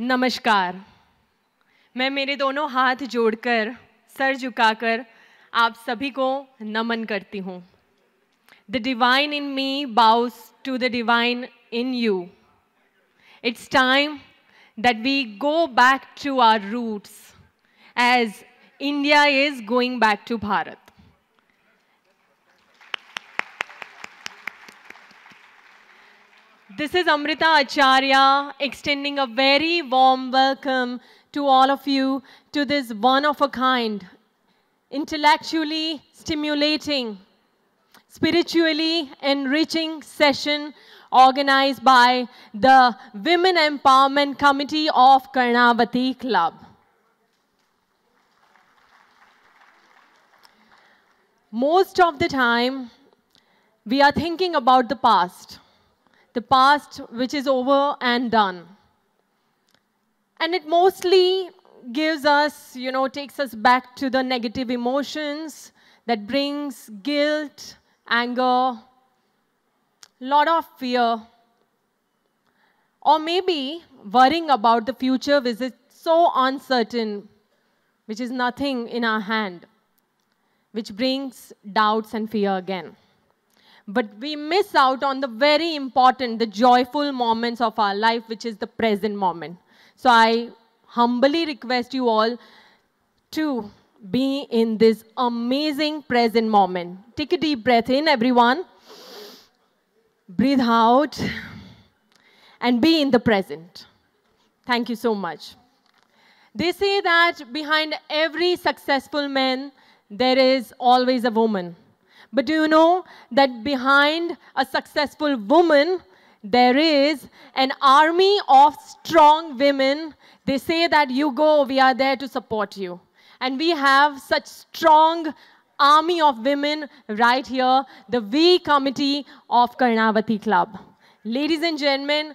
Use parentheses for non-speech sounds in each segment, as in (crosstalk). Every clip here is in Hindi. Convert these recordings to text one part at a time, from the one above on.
नमस्कार मैं मेरे दोनों हाथ जोड़कर सर झुकाकर आप सभी को नमन करती हूँ the divine in me bows to the divine in you it's time that we go back to our roots as India is going back to Bharat This is Amrita Acharya extending a very warm welcome to all of you to this one-of-a-kind, intellectually stimulating, spiritually enriching session organized by the Women Empowerment Committee of Karnavati Club. Most of the time, we are thinking about the past the past which is over and done. And it mostly gives us, you know, takes us back to the negative emotions that brings guilt, anger, lot of fear. Or maybe worrying about the future which is so uncertain, which is nothing in our hand, which brings doubts and fear again but we miss out on the very important, the joyful moments of our life, which is the present moment. So I humbly request you all to be in this amazing present moment. Take a deep breath in, everyone. Breathe out and be in the present. Thank you so much. They say that behind every successful man, there is always a woman. But do you know that behind a successful woman, there is an army of strong women. They say that you go, we are there to support you. And we have such strong army of women right here, the V committee of Karnavati Club. Ladies and gentlemen,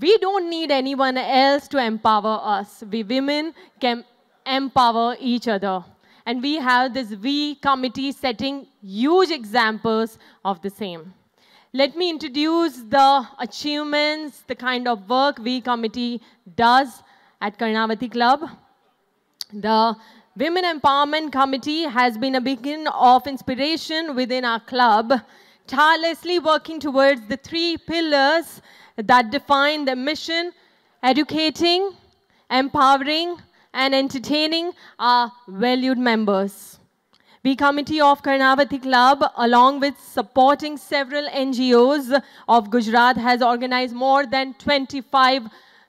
we don't need anyone else to empower us. We women can empower each other. And we have this V committee setting huge examples of the same. Let me introduce the achievements, the kind of work V committee does at Karnavati Club. The Women Empowerment Committee has been a beacon of inspiration within our club, tirelessly working towards the three pillars that define the mission, educating, empowering, and entertaining our valued members. The Committee of Karnavati Club, along with supporting several NGOs of Gujarat, has organized more than 25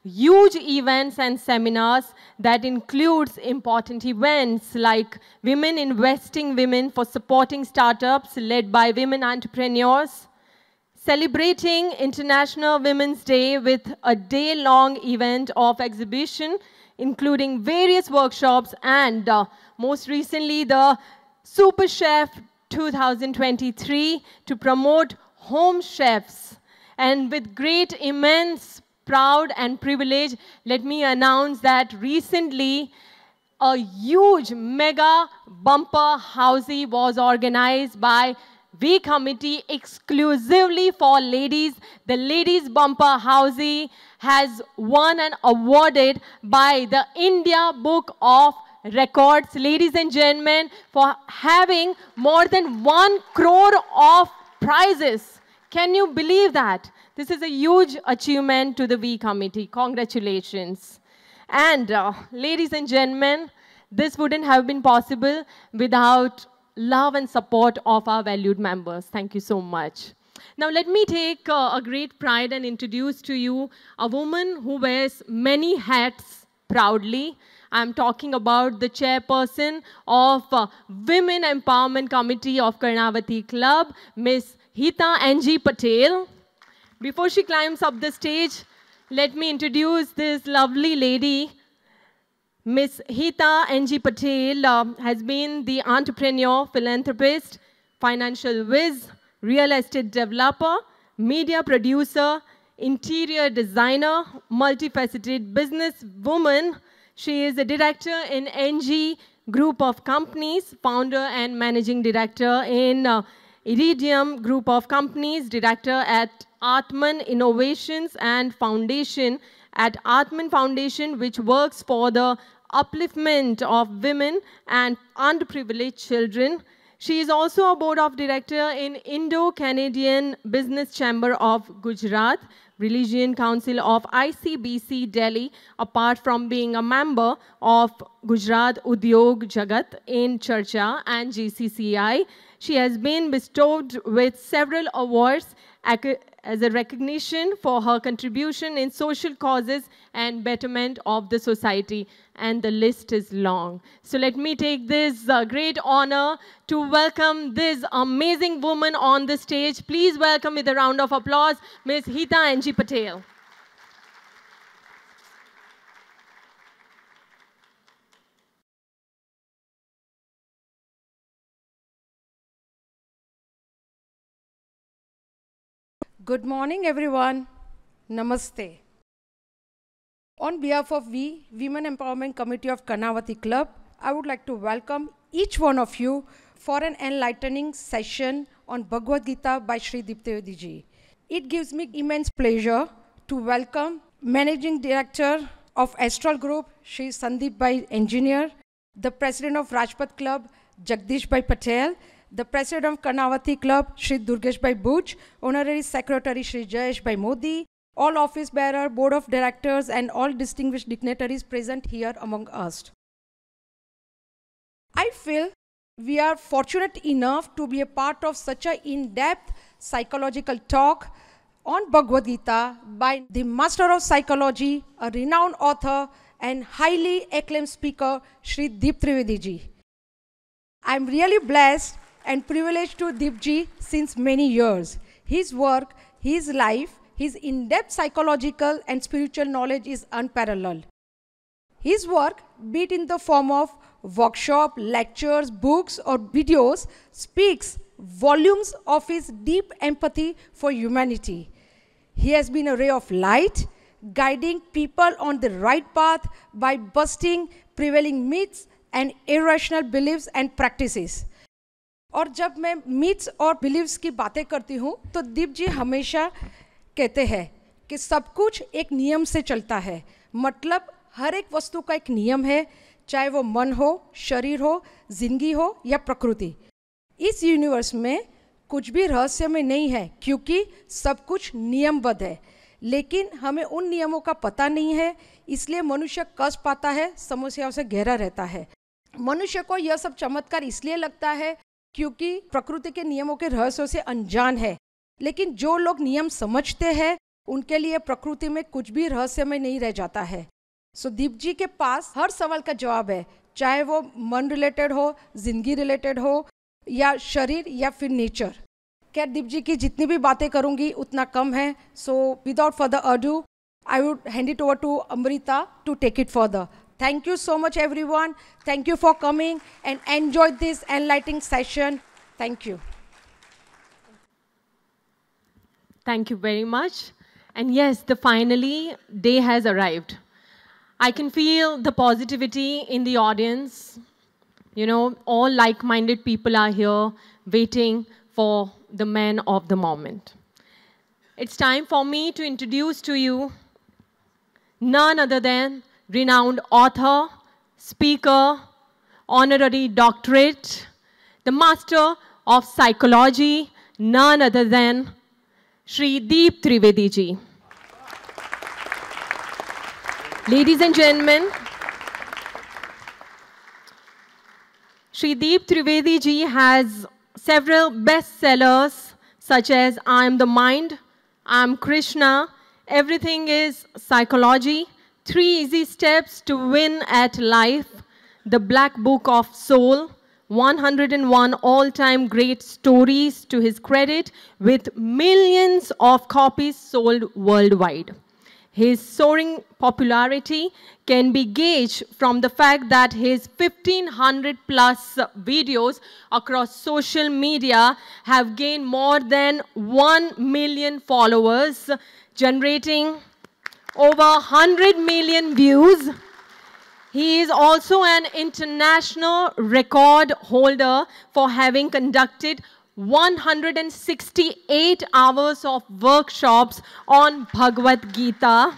huge events and seminars that includes important events like Women Investing Women for supporting startups led by women entrepreneurs, celebrating International Women's Day with a day-long event of exhibition including various workshops and uh, most recently the Super Chef 2023 to promote home chefs. And with great, immense, proud and privilege, let me announce that recently a huge mega bumper housey was organized by V committee exclusively for ladies. The Ladies Bumper housey has won and awarded by the India Book of Records, ladies and gentlemen, for having more than one crore of prizes. Can you believe that? This is a huge achievement to the V committee. Congratulations. And uh, ladies and gentlemen, this wouldn't have been possible without love and support of our valued members. Thank you so much. Now let me take uh, a great pride and introduce to you a woman who wears many hats proudly. I'm talking about the chairperson of uh, Women Empowerment Committee of Karnavati Club, Miss Hita Angie Patel. Before she climbs up the stage, let me introduce this lovely lady Ms. Hita N.G. Patel uh, has been the entrepreneur, philanthropist, financial whiz, real estate developer, media producer, interior designer, multifaceted business woman. She is a director in NG Group of Companies, founder and managing director in uh, Iridium Group of Companies, director at Atman Innovations and Foundation at Atman Foundation, which works for the upliftment of women and underprivileged children. She is also a board of director in Indo-Canadian Business Chamber of Gujarat, Religion Council of ICBC Delhi, apart from being a member of Gujarat Udyog Jagat in Charcha and GCCI. She has been bestowed with several awards as a recognition for her contribution in social causes and betterment of the society. And the list is long. So let me take this uh, great honor to welcome this amazing woman on the stage. Please welcome with a round of applause, Ms. Hita Angie Patel. Good morning, everyone. Namaste. On behalf of we, Women Empowerment Committee of Karnavati Club, I would like to welcome each one of you for an enlightening session on Bhagavad Gita by Sri Ji. It gives me immense pleasure to welcome Managing Director of Astral Group, Sri Sandeep Bhai Engineer, the President of Rajpat Club, Jagdish Bhai Patel, the President of Karnavati Club, Sri Durgesh Bhai Buj, Honorary Secretary Sri Jayesh Bhai Modi, all office bearer, board of directors, and all distinguished dignitaries present here among us. I feel we are fortunate enough to be a part of such an in-depth psychological talk on Bhagavad Gita by the master of psychology, a renowned author, and highly acclaimed speaker, Sri Deep ji. I'm really blessed and privileged to Deepji since many years. His work, his life, his in-depth psychological and spiritual knowledge is unparalleled. His work, be it in the form of workshop, lectures, books or videos, speaks volumes of his deep empathy for humanity. He has been a ray of light, guiding people on the right path by busting prevailing myths and irrational beliefs and practices. और जब मैं मिथ्स और बिलीव्स की बातें करती हूँ तो दीप जी हमेशा कहते हैं कि सब कुछ एक नियम से चलता है मतलब हर एक वस्तु का एक नियम है चाहे वो मन हो शरीर हो जिंदगी हो या प्रकृति इस यूनिवर्स में कुछ भी रहस्य में नहीं है क्योंकि सब कुछ नियमबद्ध है लेकिन हमें उन नियमों का पता नहीं है इसलिए मनुष्य कष्ट पाता है समस्याओं से गहरा रहता है मनुष्य को यह सब चमत्कार इसलिए लगता है क्योंकि प्रकृति के नियमों के रहस्यों से अनजान है लेकिन जो लोग नियम समझते हैं उनके लिए प्रकृति में कुछ भी रहस्यमय नहीं रह जाता है सुदीप so, जी के पास हर सवाल का जवाब है चाहे वो मन रिलेटेड हो जिंदगी रिलेटेड हो या शरीर या फिर नेचर क्या दीप जी की जितनी भी बातें करूंगी उतना कम है so without further ado I would hand it over to Amrita to take it further you so much everyone thank you for coming and enjoy this enlightening session thank you Thank you very much. And yes, the finally day has arrived. I can feel the positivity in the audience. You know, all like-minded people are here waiting for the man of the moment. It's time for me to introduce to you none other than renowned author, speaker, honorary doctorate, the master of psychology, none other than Shri Deep Trivedi ji. Ladies and gentlemen, Shri Deep Trivedi ji has several bestsellers such as I Am the Mind, I Am Krishna, Everything is Psychology, Three Easy Steps to Win at Life, The Black Book of Soul, 101 all time great stories to his credit, with millions of copies sold worldwide. His soaring popularity can be gauged from the fact that his 1500 plus videos across social media have gained more than 1 million followers, generating over 100 million views he is also an international record holder for having conducted 168 hours of workshops on Bhagavad Gita.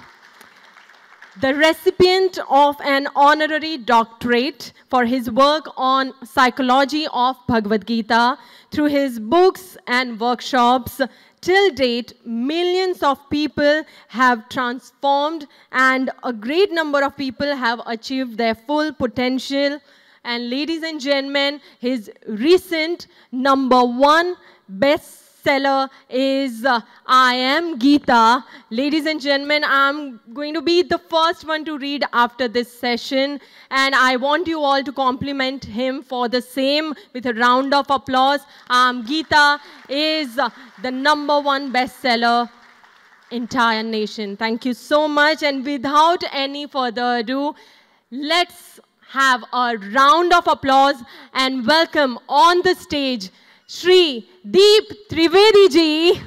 The recipient of an honorary doctorate for his work on psychology of Bhagavad Gita through his books and workshops, till date, millions of people have transformed and a great number of people have achieved their full potential. And ladies and gentlemen, his recent number one best Seller is uh, I Am Gita. Ladies and gentlemen, I'm going to be the first one to read after this session. And I want you all to compliment him for the same with a round of applause. I Am um, Gita is uh, the number one bestseller entire nation. Thank you so much. And without any further ado, let's have a round of applause and welcome on the stage Sri Deep Trivedi ji.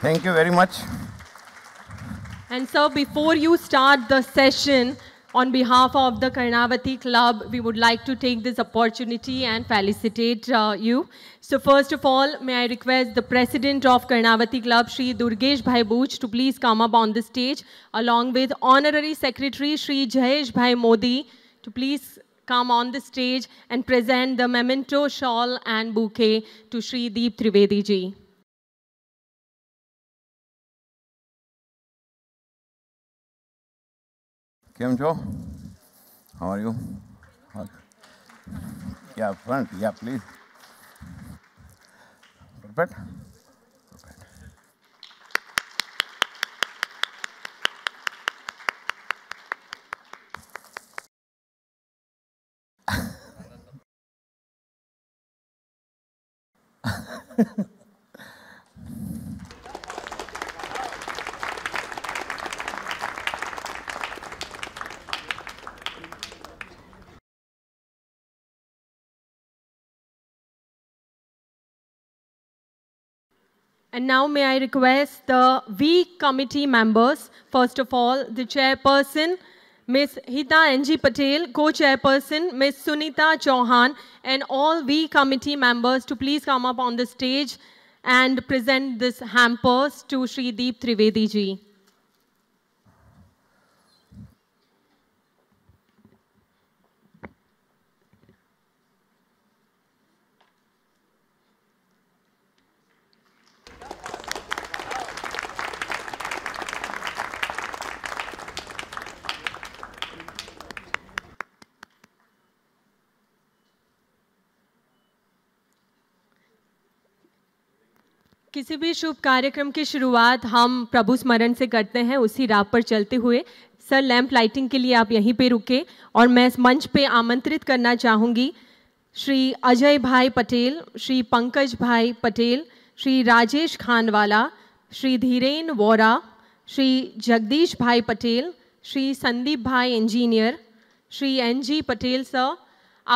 Thank you very much. And so before you start the session, on behalf of the Karnavati Club, we would like to take this opportunity and felicitate uh, you. So first of all, may I request the president of Karnavati Club, Sri Durgesh Bhai to please come up on the stage, along with honorary secretary Sri Jayesh Bhai Modi, to please come on the stage and present the memento shawl and bouquet to Sri Deep Trivedi ji. Kim Joe? How are you? Yeah, front, yeah, please. Perfect. (laughs) And now may I request the V committee members, first of all, the chairperson, Ms. Hita N.G. Patel, co-chairperson, Ms. Sunita Chauhan, and all V committee members to please come up on the stage and present this hampers to Sri Deep Trivedi ji. किसी भी शुभ कार्यक्रम की शुरुआत हम प्रभु स्मरण से करते हैं उसी राह पर चलते हुए सर लैंप लाइटिंग के लिए आप यहीं पे रुके और मैं इस मंच पे आमंत्रित करना चाहूँगी श्री अजय भाई पटेल श्री पंकज भाई पटेल श्री राजेश खानवाला श्री धीरेन वोरा श्री जगदीश भाई Patel Shri Sandeep bhai Engineer Shri N G Patel sir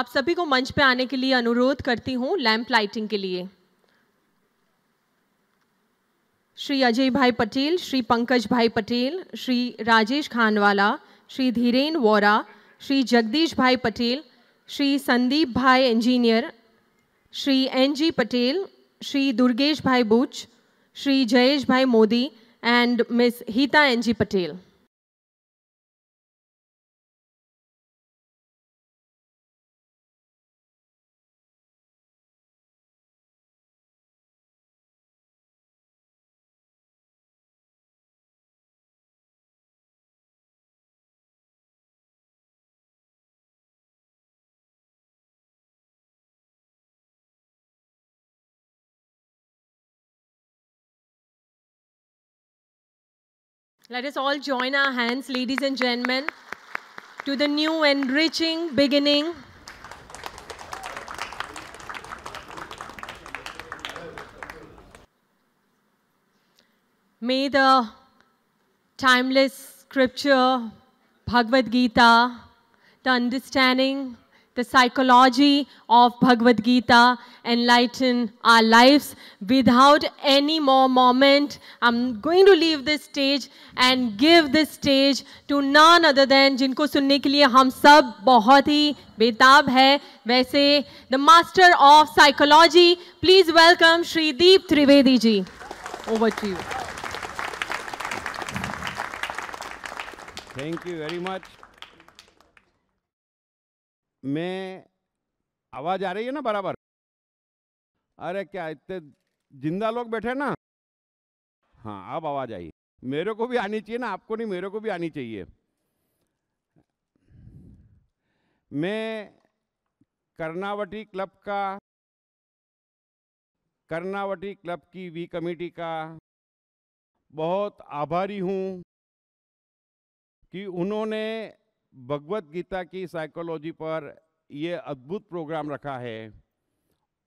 आप सभी को मंच पे आने के लिए अनुरोध करती हूँ लैंप लाइटिंग के लिए श्री अजय भाई पटेल श्री पंकज भाई पटेल श्री राजेश खानवाला श्री धीरेन वोरा श्री जगदीश भाई Patel Shri Sandeep bhai Engineer Shri N G Patel Shri Durgesh bhai Buch Shri Jayesh bhai Modi miss Ms. N G Patel Let us all join our hands, ladies and gentlemen, to the new enriching beginning. May the timeless scripture, Bhagavad Gita, the understanding the psychology of Bhagavad Gita enlighten our lives. Without any more moment, I'm going to leave this stage and give this stage to none other than Jinko सुनने के लिए हम सब बहुत the master of psychology. Please welcome Shri Deep Trivedi ji. Over to you. Thank you very much. मैं आवाज़ आ रही है ना बराबर अरे क्या इतने जिंदा लोग बैठे ना हाँ अब आवाज़ आई मेरे को भी आनी चाहिए ना आपको नहीं मेरे को भी आनी चाहिए मैं कर्नावटी क्लब का कर्नावटी क्लब की वी कमेटी का बहुत आभारी हूँ कि उन्होंने भगवत गीता की साइकोलॉजी पर ये अद्भुत प्रोग्राम रखा है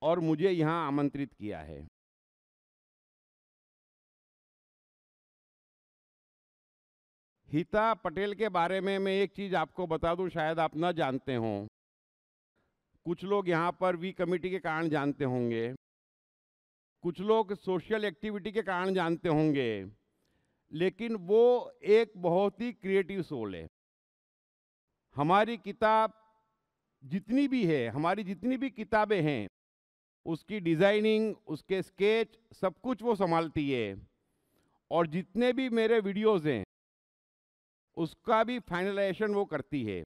और मुझे यहाँ आमंत्रित किया है हिता पटेल के बारे में मैं एक चीज़ आपको बता दूं शायद आप ना जानते हों कुछ लोग यहाँ पर वी कमेटी के कारण जानते होंगे कुछ लोग सोशल एक्टिविटी के कारण जानते होंगे लेकिन वो एक बहुत ही क्रिएटिव सोल है हमारी किताब जितनी भी है हमारी जितनी भी किताबें हैं उसकी डिज़ाइनिंग उसके स्केच सब कुछ वो संभालती है और जितने भी मेरे वीडियोस हैं उसका भी फाइनलाइजेशन वो करती है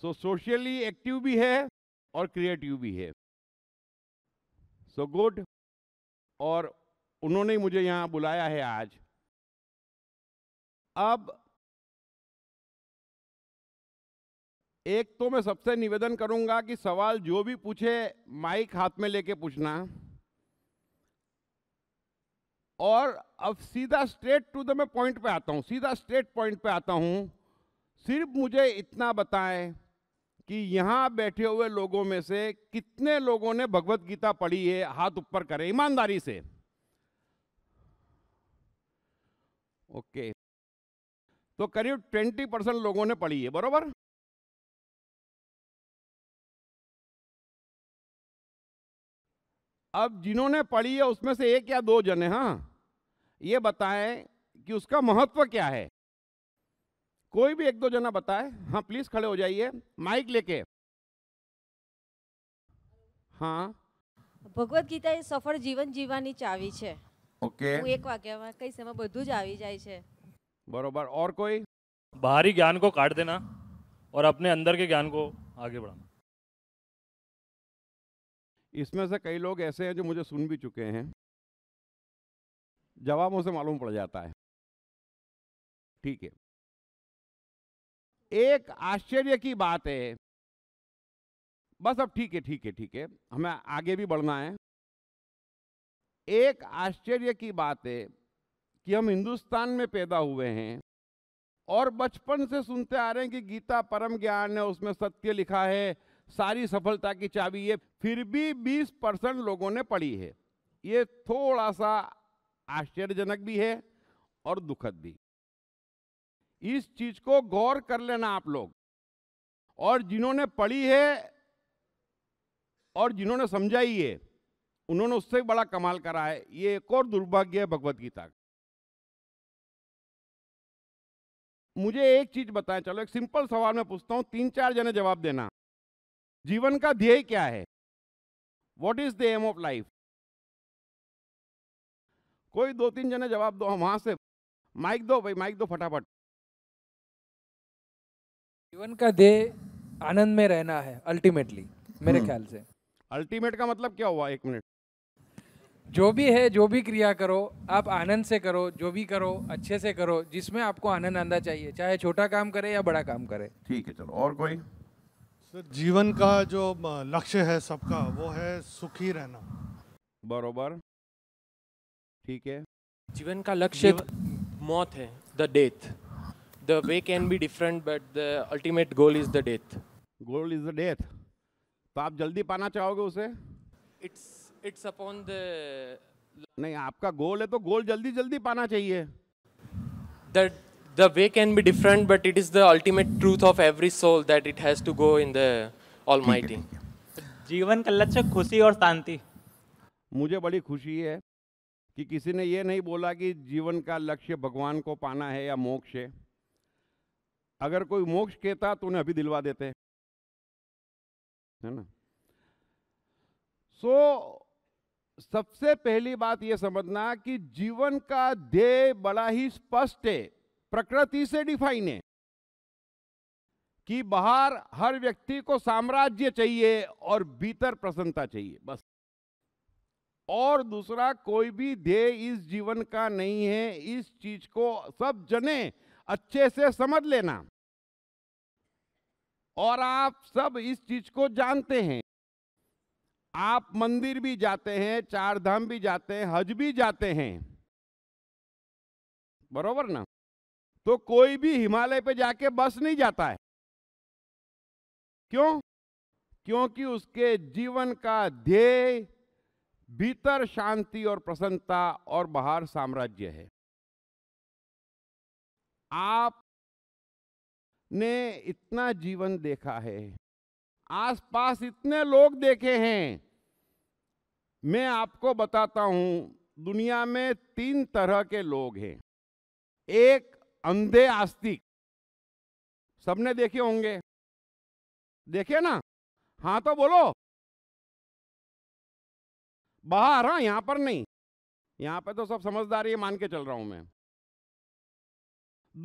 सो सोशली एक्टिव भी है और क्रिएटिव भी है सो so गुड और उन्होंने मुझे यहाँ बुलाया है आज अब एक तो मैं सबसे निवेदन करूंगा कि सवाल जो भी पूछे माइक हाथ में लेके पूछना और अब सीधा स्ट्रेट टू द मैं पॉइंट पे आता हूं सीधा स्ट्रेट पॉइंट पे आता हूं सिर्फ मुझे इतना बताएं कि यहां बैठे हुए लोगों में से कितने लोगों ने भगवत गीता पढ़ी है हाथ ऊपर करें ईमानदारी से ओके तो करीब ट्वेंटी परसेंट लोगों ने पढ़ी है बरोबर अब जिन्होंने पढ़ी है उसमें से एक या दो जने हाँ ये बताएं कि उसका महत्व क्या है कोई भी एक दो जना बताए हाँ प्लीज खड़े हो जाइए माइक लेके हाँ भगवत गीता ये सफल जीवन जीवानी चावी छे ओके okay. एक वाक्य में कई समय बुद्धू जावी जाए छे बरोबर और कोई बाहरी ज्ञान को काट देना और अपने अंदर के ज्ञान को आगे बढ़ाना इसमें से कई लोग ऐसे हैं जो मुझे सुन भी चुके हैं जवाब मुझे मालूम पड़ जाता है ठीक है एक आश्चर्य की बात है बस अब ठीक है ठीक है ठीक है हमें आगे भी बढ़ना है एक आश्चर्य की बात है कि हम हिंदुस्तान में पैदा हुए हैं और बचपन से सुनते आ रहे हैं कि गीता परम ज्ञान है उसमें सत्य लिखा है सारी सफलता की चाबी ये फिर भी 20 परसेंट लोगों ने पढ़ी है ये थोड़ा सा आश्चर्यजनक भी है और दुखद भी इस चीज को गौर कर लेना आप लोग और जिन्होंने पढ़ी है और जिन्होंने समझाई है उन्होंने उससे बड़ा कमाल करा है ये एक और दुर्भाग्य है भगवत गीता मुझे एक चीज बताएं चलो एक सिंपल सवाल मैं पूछता हूं तीन चार जने जवाब देना जीवन का ध्येय क्या है what is the aim of life कोई दो तीन जने जवाब दो हम वहां से माइक दो भाई माइक दो फटाफट जीवन का ध्येय आनंद में रहना है अल्टीमेटली मेरे हम्म। ख्याल से अल्टीमेट का मतलब क्या हुआ एक मिनट जो भी है जो भी क्रिया करो आप आनंद से करो जो भी करो अच्छे से करो जिसमें आपको आनंद आना चाहिए चाहे छोटा काम करे या बड़ा काम करे ठीक है चलो और कोई सर जीवन का जो लक्ष्य है सबका वो है सुखी रहना बरोबर ठीक है जीवन का लक्ष्य मौत है the death the way can be different but the ultimate goal is the death goal is the death तो आप जल्दी पाना चाहोगे उसे इट्स इट्स अपॉन द नहीं आपका गोल है तो गोल जल्दी जल्दी पाना चाहिए the the way can be different, but it is the ultimate truth of every soul that it has to go in the Almighty. जीवन का लक्ष्य खुशी और शांति मुझे बड़ी खुशी है कि किसी ने यह नहीं बोला कि जीवन का लक्ष्य भगवान को पाना है या मोक्ष है अगर कोई मोक्ष कहता तो उन्हें अभी दिलवा देते है ना सो so, सबसे पहली बात यह समझना कि जीवन का ध्येय बड़ा ही स्पष्ट है प्रकृति से डिफाइन है कि बाहर हर व्यक्ति को साम्राज्य चाहिए और भीतर प्रसन्नता चाहिए बस और दूसरा कोई भी ध्येय इस जीवन का नहीं है इस चीज को सब जने अच्छे से समझ लेना और आप सब इस चीज को जानते हैं आप मंदिर भी जाते हैं चार धाम भी जाते हैं हज भी जाते हैं बरोबर ना तो कोई भी हिमालय पे जाके बस नहीं जाता है क्यों क्योंकि उसके जीवन का ध्येय भीतर शांति और प्रसन्नता और बाहर साम्राज्य है आप ने इतना जीवन देखा है आसपास इतने लोग देखे हैं मैं आपको बताता हूं दुनिया में तीन तरह के लोग हैं एक अंधे आस्तिक सबने देखे होंगे देखे ना हाँ तो बोलो बाहर हाँ यहां पर नहीं यहां पे तो सब समझदार ये मान के चल रहा हूं मैं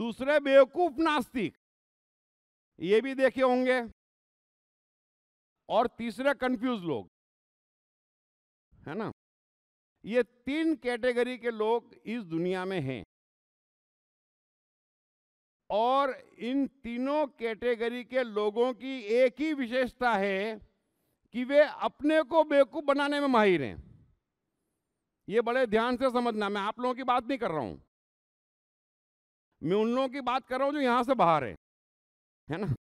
दूसरे बेवकूफ नास्तिक ये भी देखे होंगे और तीसरे कंफ्यूज लोग है ना ये तीन कैटेगरी के लोग इस दुनिया में हैं और इन तीनों कैटेगरी के लोगों की एक ही विशेषता है कि वे अपने को बेवकूफ़ बनाने में माहिर हैं ये बड़े ध्यान से समझना मैं आप लोगों की बात नहीं कर रहा हूं मैं उन लोगों की बात कर रहा हूं जो यहां से बाहर है है ना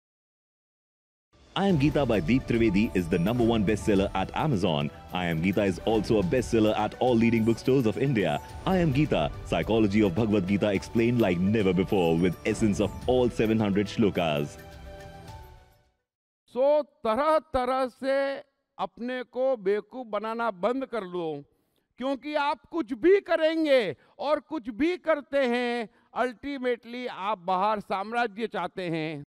I Am Geeta by Deep Trivedi is the number one bestseller at Amazon. I Am Geeta is also a bestseller at all leading bookstores of India. I Am Geeta, Psychology of Bhagavad Gita explained like never before with essence of all 700 shlokas. So, तरह तरह से अपने को बेवकूफ बनाना बंद कर लो क्योंकि आप कुछ भी करेंगे और कुछ भी करते हैं अल्टीमेटली आप बाहर साम्राज्य चाहते हैं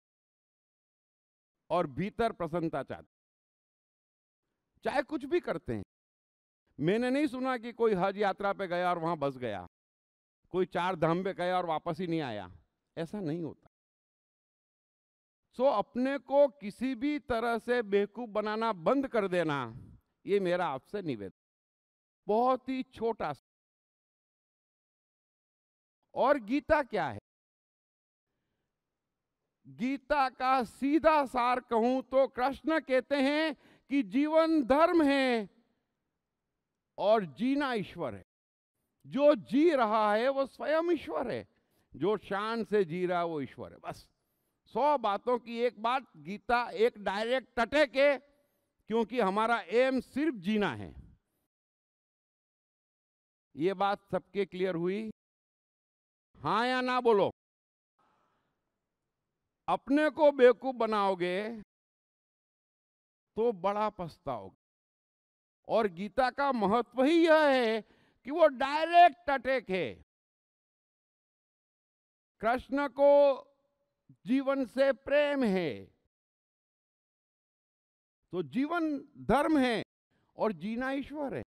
और भीतर प्रसन्नता चाहते चाहे कुछ भी करते हैं मैंने नहीं सुना कि कोई हज यात्रा पे गया और वहां बस गया कोई चार धाम पे गया और वापस ही नहीं आया ऐसा नहीं होता सो so, अपने को किसी भी तरह से बेवकूफ़ बनाना बंद कर देना ये मेरा आपसे निवेदन बहुत ही छोटा और गीता क्या है गीता का सीधा सार कहूं तो कृष्ण कहते हैं कि जीवन धर्म है और जीना ईश्वर है जो जी रहा है वो स्वयं ईश्वर है जो शान से जी रहा है वो ईश्वर है बस सौ बातों की एक बात गीता एक डायरेक्ट टटे के क्योंकि हमारा एम सिर्फ जीना है ये बात सबके क्लियर हुई हाँ या ना बोलो अपने को बेवकूफ बनाओगे तो बड़ा पछताओगे और गीता का महत्व ही यह है कि वो डायरेक्ट अटैक है कृष्ण को जीवन से प्रेम है तो जीवन धर्म है और जीना ईश्वर है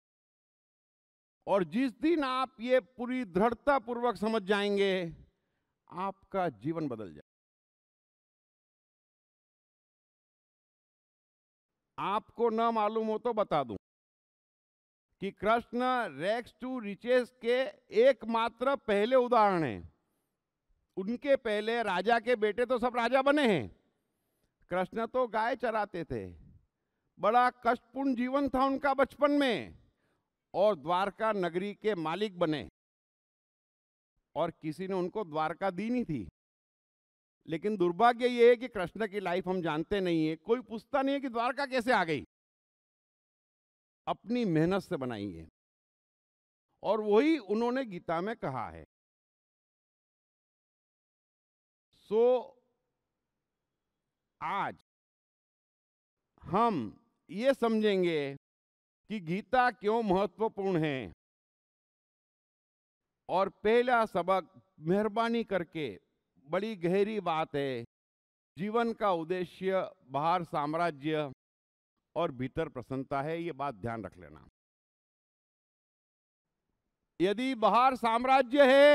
और जिस दिन आप ये पूरी दृढ़ता पूर्वक समझ जाएंगे आपका जीवन बदल जाएगा आपको ना मालूम हो तो बता दूं कि कृष्ण रेक्स टू रिचेस के एकमात्र पहले उदाहरण हैं उनके पहले राजा के बेटे तो सब राजा बने हैं कृष्ण तो गाय चराते थे बड़ा कष्टपूर्ण जीवन था उनका बचपन में और द्वारका नगरी के मालिक बने और किसी ने उनको द्वारका दी नहीं थी लेकिन दुर्भाग्य ये है कि कृष्ण की लाइफ हम जानते नहीं है कोई पूछता नहीं है कि द्वारका कैसे आ गई अपनी मेहनत से बनाई है और वही उन्होंने गीता में कहा है सो आज हम ये समझेंगे कि गीता क्यों महत्वपूर्ण है और पहला सबक मेहरबानी करके बड़ी गहरी बात है जीवन का उद्देश्य बाहर साम्राज्य और भीतर प्रसन्नता है ये बात ध्यान रख लेना यदि बाहर साम्राज्य है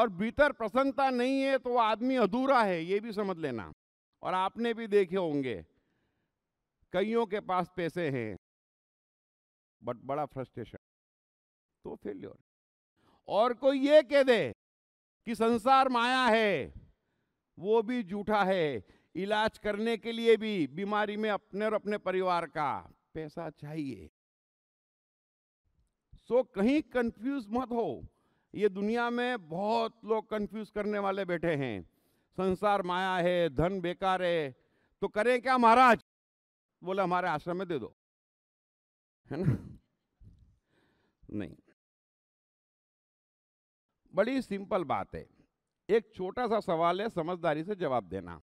और भीतर प्रसन्नता नहीं है तो वह आदमी अधूरा है ये भी समझ लेना और आपने भी देखे होंगे कईयों के पास पैसे हैं बट बड़ा फ्रस्ट्रेशन तो फेल्योर और कोई ये कह दे कि संसार माया है वो भी झूठा है इलाज करने के लिए भी बीमारी में अपने और अपने परिवार का पैसा चाहिए सो so, कहीं कंफ्यूज मत हो ये दुनिया में बहुत लोग कंफ्यूज करने वाले बैठे हैं संसार माया है धन बेकार है तो करें क्या महाराज बोले हमारे आश्रम में दे दो है ना नहीं बड़ी सिंपल बात है एक छोटा सा सवाल है समझदारी से जवाब देना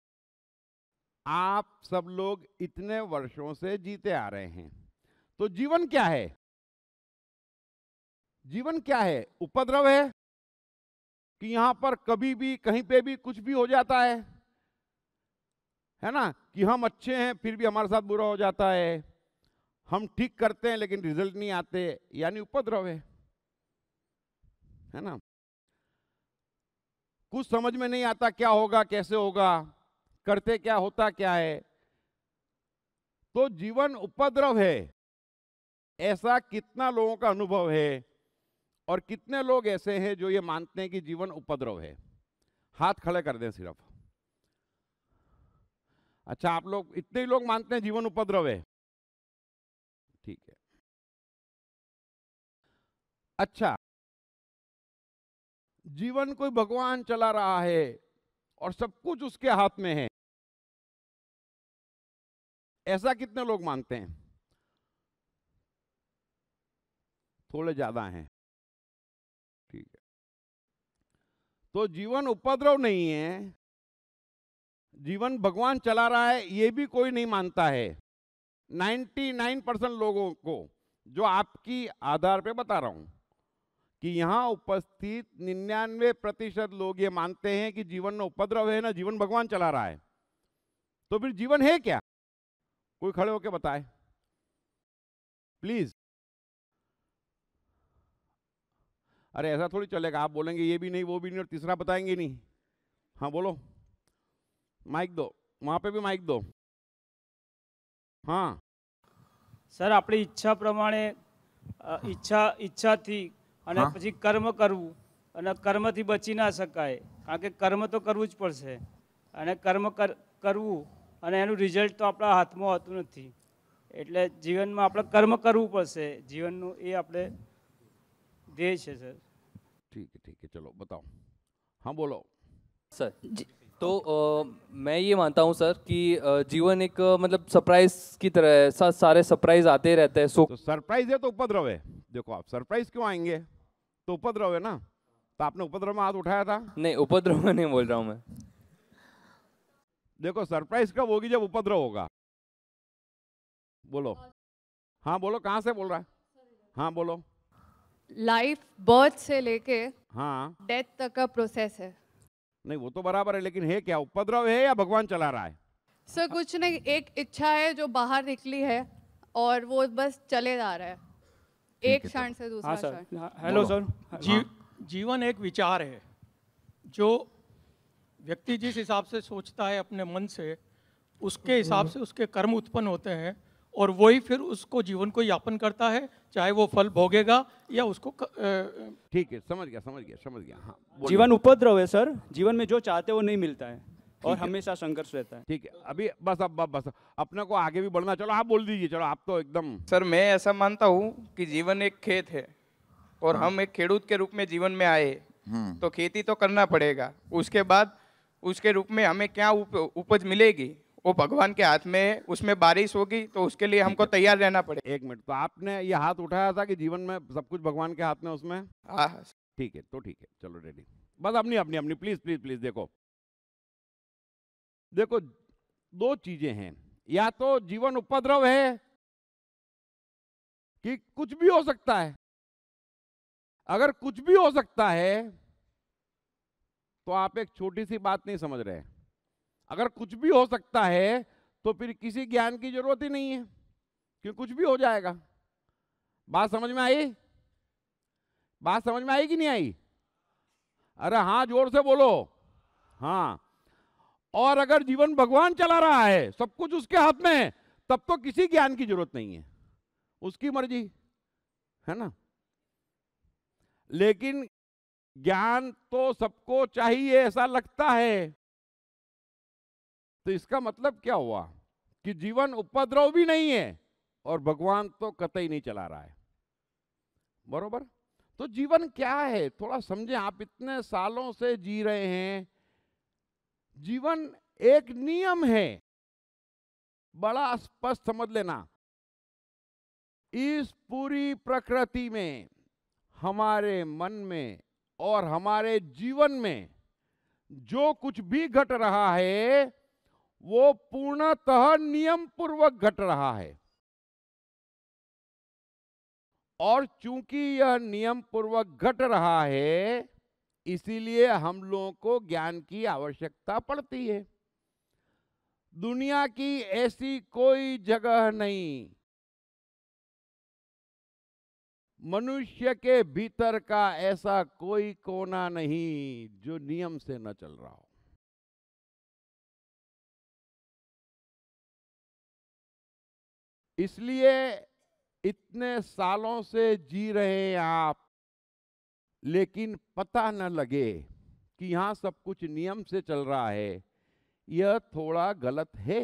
आप सब लोग इतने वर्षों से जीते आ रहे हैं तो जीवन क्या है जीवन क्या है उपद्रव है कि यहां पर कभी भी कहीं पे भी कुछ भी हो जाता है है ना कि हम अच्छे हैं फिर भी हमारे साथ बुरा हो जाता है हम ठीक करते हैं लेकिन रिजल्ट नहीं आते यानी उपद्रव है है ना कुछ समझ में नहीं आता क्या होगा कैसे होगा करते क्या होता क्या है तो जीवन उपद्रव है ऐसा कितना लोगों का अनुभव है और कितने लोग ऐसे हैं जो ये मानते हैं कि जीवन उपद्रव है हाथ खड़े कर दें सिर्फ अच्छा आप लोग इतने लोग मानते हैं जीवन उपद्रव है ठीक है अच्छा जीवन कोई भगवान चला रहा है और सब कुछ उसके हाथ में है ऐसा कितने लोग मानते हैं थोड़े ज्यादा हैं ठीक है तो जीवन उपद्रव नहीं है जीवन भगवान चला रहा है ये भी कोई नहीं मानता है 99 परसेंट लोगों को जो आपकी आधार पे बता रहा हूं कि यहाँ उपस्थित निन्यानवे प्रतिशत लोग ये मानते हैं कि जीवन में उपद्रव है ना जीवन भगवान चला रहा है तो फिर जीवन है क्या कोई खड़े होके बताए प्लीज अरे ऐसा थोड़ी चलेगा आप बोलेंगे ये भी नहीं वो भी नहीं और तीसरा बताएंगे नहीं हाँ बोलो माइक दो वहां पे भी माइक दो हाँ अपनी इच्छा ઈચ્છા इच्छा इच्छा थी અને પછી કર્મ કરું અને કર્મથી બચી ના શકાય કારણ કે કર્મ તો કરવું જ પડશે અને કર્મ કરું અને એનું રિઝલ્ટ તો આપડા હાથમાં હોતું નથી એટલે જીવનમાં આપણે કર્મ કરવું પડશે જીવનનો એ આપણે દે છે સર ઠીક ઠીક છે ચલો बताओ हां બોલો સર जी તો મેં યે માનતા હું સર કે જીવન એક મતલબ સરપ્રાઈઝ की तरह है सात सारे सरप्राइज आते रहते हैं सो सरप्राइज है तो उत्पन्न रवे देखो आप सरप्राइज क्यों आएंगे तो उपद्रव है ना तो आपने उपद्रव में हाथ उठाया था नहीं उपद्रव में नहीं बोल रहा हूँ मैं देखो सरप्राइज कब होगी जब उपद्रव होगा बोलो हाँ बोलो कहाँ से बोल रहा है हाँ बोलो लाइफ बर्थ से लेके हाँ डेथ तक का प्रोसेस है नहीं वो तो बराबर है लेकिन है क्या उपद्रव है या भगवान चला रहा है सर कुछ नहीं एक इच्छा है जो बाहर निकली है और वो बस चले जा रहा है एक क्षण से दूसरा हाँ, क्षण हेलो हाँ, सर हाँ। जी, जीवन एक विचार है जो व्यक्ति जिस हिसाब से सोचता है अपने मन से उसके हम्म। हिसाब से उसके कर्म उत्पन्न होते हैं और वही फिर उसको जीवन को यापन करता है चाहे वो फल भोगेगा या उसको ठीक है समझ गया समझ गया समझ गया हाँ जीवन उपद्रव है सर जीवन में जो चाहते वो नहीं मिलता है और हमेशा संघर्ष रहता है ठीक है अभी बस अब बस अपने को आगे भी बढ़ना चलो आप बोल दीजिए चलो आप तो एकदम सर मैं ऐसा मानता हूँ कि जीवन एक खेत है और हाँ। हम एक खेडूत के रूप में जीवन में आए हम्म। तो खेती तो करना पड़ेगा उसके बाद उसके रूप में हमें क्या उपज मिलेगी वो भगवान के हाथ में है उसमें बारिश होगी तो उसके लिए हमको तैयार रहना पड़ेगा एक मिनट तो आपने ये हाथ उठाया था कि जीवन में सब कुछ भगवान के हाथ में उसमें हाँ, हाँ, ठीक है तो ठीक है चलो रेडी बस अपनी अपनी अपनी प्लीज प्लीज प्लीज देखो देखो दो चीजें हैं या तो जीवन उपद्रव है कि कुछ भी हो सकता है अगर कुछ भी हो सकता है तो आप एक छोटी सी बात नहीं समझ रहे अगर कुछ भी हो सकता है तो फिर किसी ज्ञान की जरूरत ही नहीं है क्योंकि कुछ भी हो जाएगा बात समझ में आई बात समझ में आई कि नहीं आई अरे हाँ जोर से बोलो हाँ और अगर जीवन भगवान चला रहा है सब कुछ उसके हाथ में है तब तो किसी ज्ञान की जरूरत नहीं है उसकी मर्जी है ना लेकिन ज्ञान तो सबको चाहिए ऐसा लगता है तो इसका मतलब क्या हुआ कि जीवन उपद्रव भी नहीं है और भगवान तो कतई नहीं चला रहा है बरोबर तो जीवन क्या है थोड़ा समझे आप इतने सालों से जी रहे हैं जीवन एक नियम है बड़ा स्पष्ट समझ लेना इस पूरी प्रकृति में हमारे मन में और हमारे जीवन में जो कुछ भी घट रहा है वो पूर्णतः नियम पूर्वक घट रहा है और चूंकि यह नियम पूर्वक घट रहा है इसीलिए हम लोगों को ज्ञान की आवश्यकता पड़ती है दुनिया की ऐसी कोई जगह नहीं मनुष्य के भीतर का ऐसा कोई कोना नहीं जो नियम से न चल रहा हो इसलिए इतने सालों से जी रहे हैं आप लेकिन पता न लगे कि यहाँ सब कुछ नियम से चल रहा है यह थोड़ा गलत है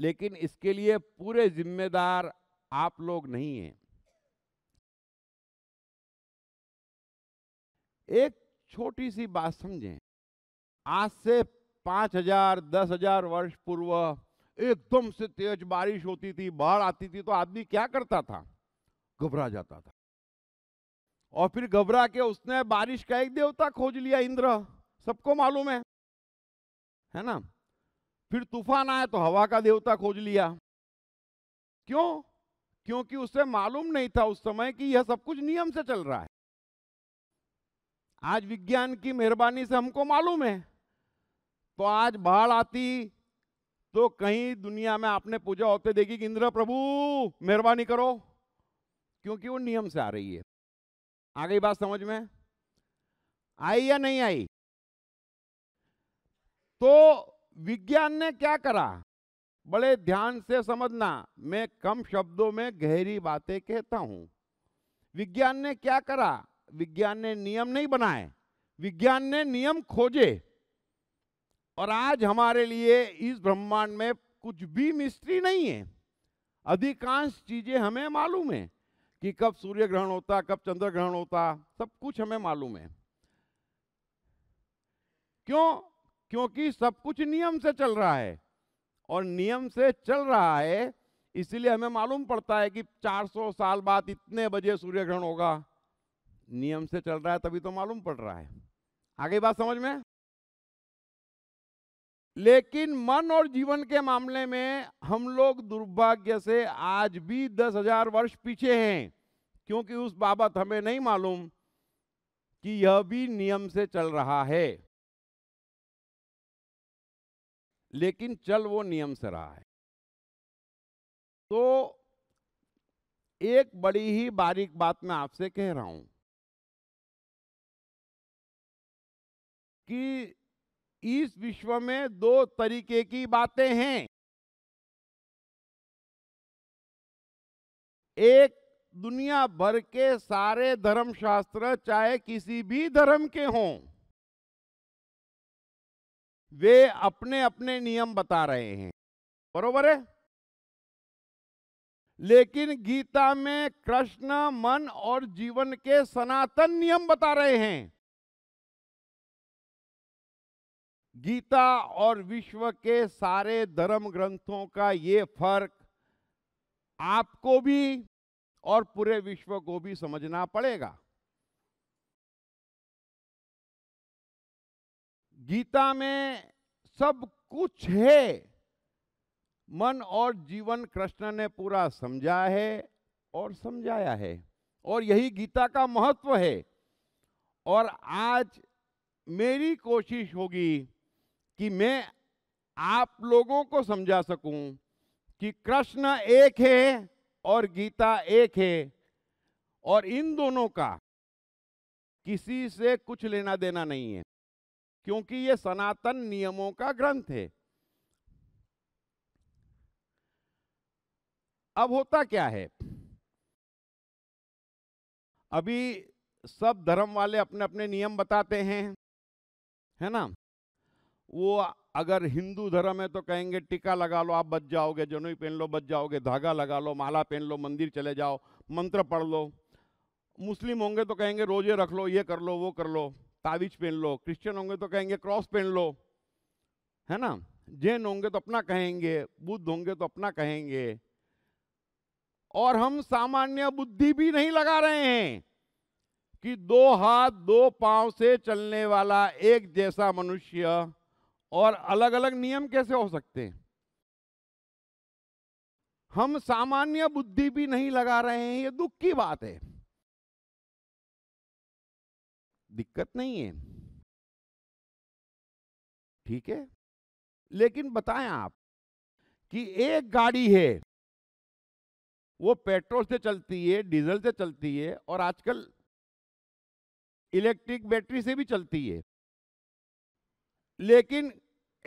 लेकिन इसके लिए पूरे जिम्मेदार आप लोग नहीं हैं एक छोटी सी बात समझें आज से पांच हजार दस हजार वर्ष पूर्व एकदम से तेज बारिश होती थी बाढ़ आती थी तो आदमी क्या करता था घबरा जाता था और फिर घबरा के उसने बारिश का एक देवता खोज लिया इंद्र सबको मालूम है है ना फिर तूफान आया तो हवा का देवता खोज लिया क्यों क्योंकि उसे मालूम नहीं था उस समय कि यह सब कुछ नियम से चल रहा है आज विज्ञान की मेहरबानी से हमको मालूम है तो आज बाढ़ आती तो कहीं दुनिया में आपने पूजा होते देखी कि इंद्र प्रभु मेहरबानी करो क्योंकि वो नियम से आ रही है आ गई बात समझ में आई या नहीं आई तो विज्ञान ने क्या करा बड़े ध्यान से समझना मैं कम शब्दों में गहरी बातें कहता हूं विज्ञान ने क्या करा विज्ञान ने नियम नहीं बनाए विज्ञान ने नियम खोजे और आज हमारे लिए इस ब्रह्मांड में कुछ भी मिस्ट्री नहीं है अधिकांश चीजें हमें मालूम है कि कब सूर्य ग्रहण होता कब चंद्र ग्रहण होता सब कुछ हमें मालूम है क्यों क्योंकि सब कुछ नियम से चल रहा है और नियम से चल रहा है इसलिए हमें मालूम पड़ता है कि 400 साल बाद इतने बजे सूर्य ग्रहण होगा नियम से चल रहा है तभी तो मालूम पड़ रहा है आगे बात समझ में लेकिन मन और जीवन के मामले में हम लोग दुर्भाग्य से आज भी दस हजार वर्ष पीछे हैं क्योंकि उस बाबत हमें नहीं मालूम कि यह भी नियम से चल रहा है लेकिन चल वो नियम से रहा है तो एक बड़ी ही बारीक बात मैं आपसे कह रहा हूं कि इस विश्व में दो तरीके की बातें हैं एक दुनिया भर के सारे धर्मशास्त्र चाहे किसी भी धर्म के हों वे अपने अपने नियम बता रहे हैं बरोबर है लेकिन गीता में कृष्ण मन और जीवन के सनातन नियम बता रहे हैं गीता और विश्व के सारे धर्म ग्रंथों का ये फर्क आपको भी और पूरे विश्व को भी समझना पड़ेगा गीता में सब कुछ है मन और जीवन कृष्ण ने पूरा समझा है और समझाया है और यही गीता का महत्व है और आज मेरी कोशिश होगी कि मैं आप लोगों को समझा सकूं कि कृष्ण एक है और गीता एक है और इन दोनों का किसी से कुछ लेना देना नहीं है क्योंकि ये सनातन नियमों का ग्रंथ है अब होता क्या है अभी सब धर्म वाले अपने अपने नियम बताते हैं है ना वो अगर हिंदू धर्म है तो कहेंगे टीका लगा लो आप बच जाओगे जनोई पहन लो बच जाओगे धागा लगा लो माला पहन लो मंदिर चले जाओ मंत्र पढ़ लो मुस्लिम होंगे तो कहेंगे रोजे रख लो ये कर लो वो कर लो तावीज पहन लो क्रिश्चियन होंगे तो कहेंगे क्रॉस पहन लो है ना जैन होंगे तो अपना कहेंगे बुद्ध होंगे तो अपना कहेंगे और हम सामान्य बुद्धि भी नहीं लगा रहे हैं कि दो हाथ दो पांव से चलने वाला एक जैसा मनुष्य और अलग अलग नियम कैसे हो सकते हैं हम सामान्य बुद्धि भी नहीं लगा रहे हैं ये दुख की बात है दिक्कत नहीं है ठीक है लेकिन बताएं आप कि एक गाड़ी है वो पेट्रोल से चलती है डीजल से चलती है और आजकल इलेक्ट्रिक बैटरी से भी चलती है लेकिन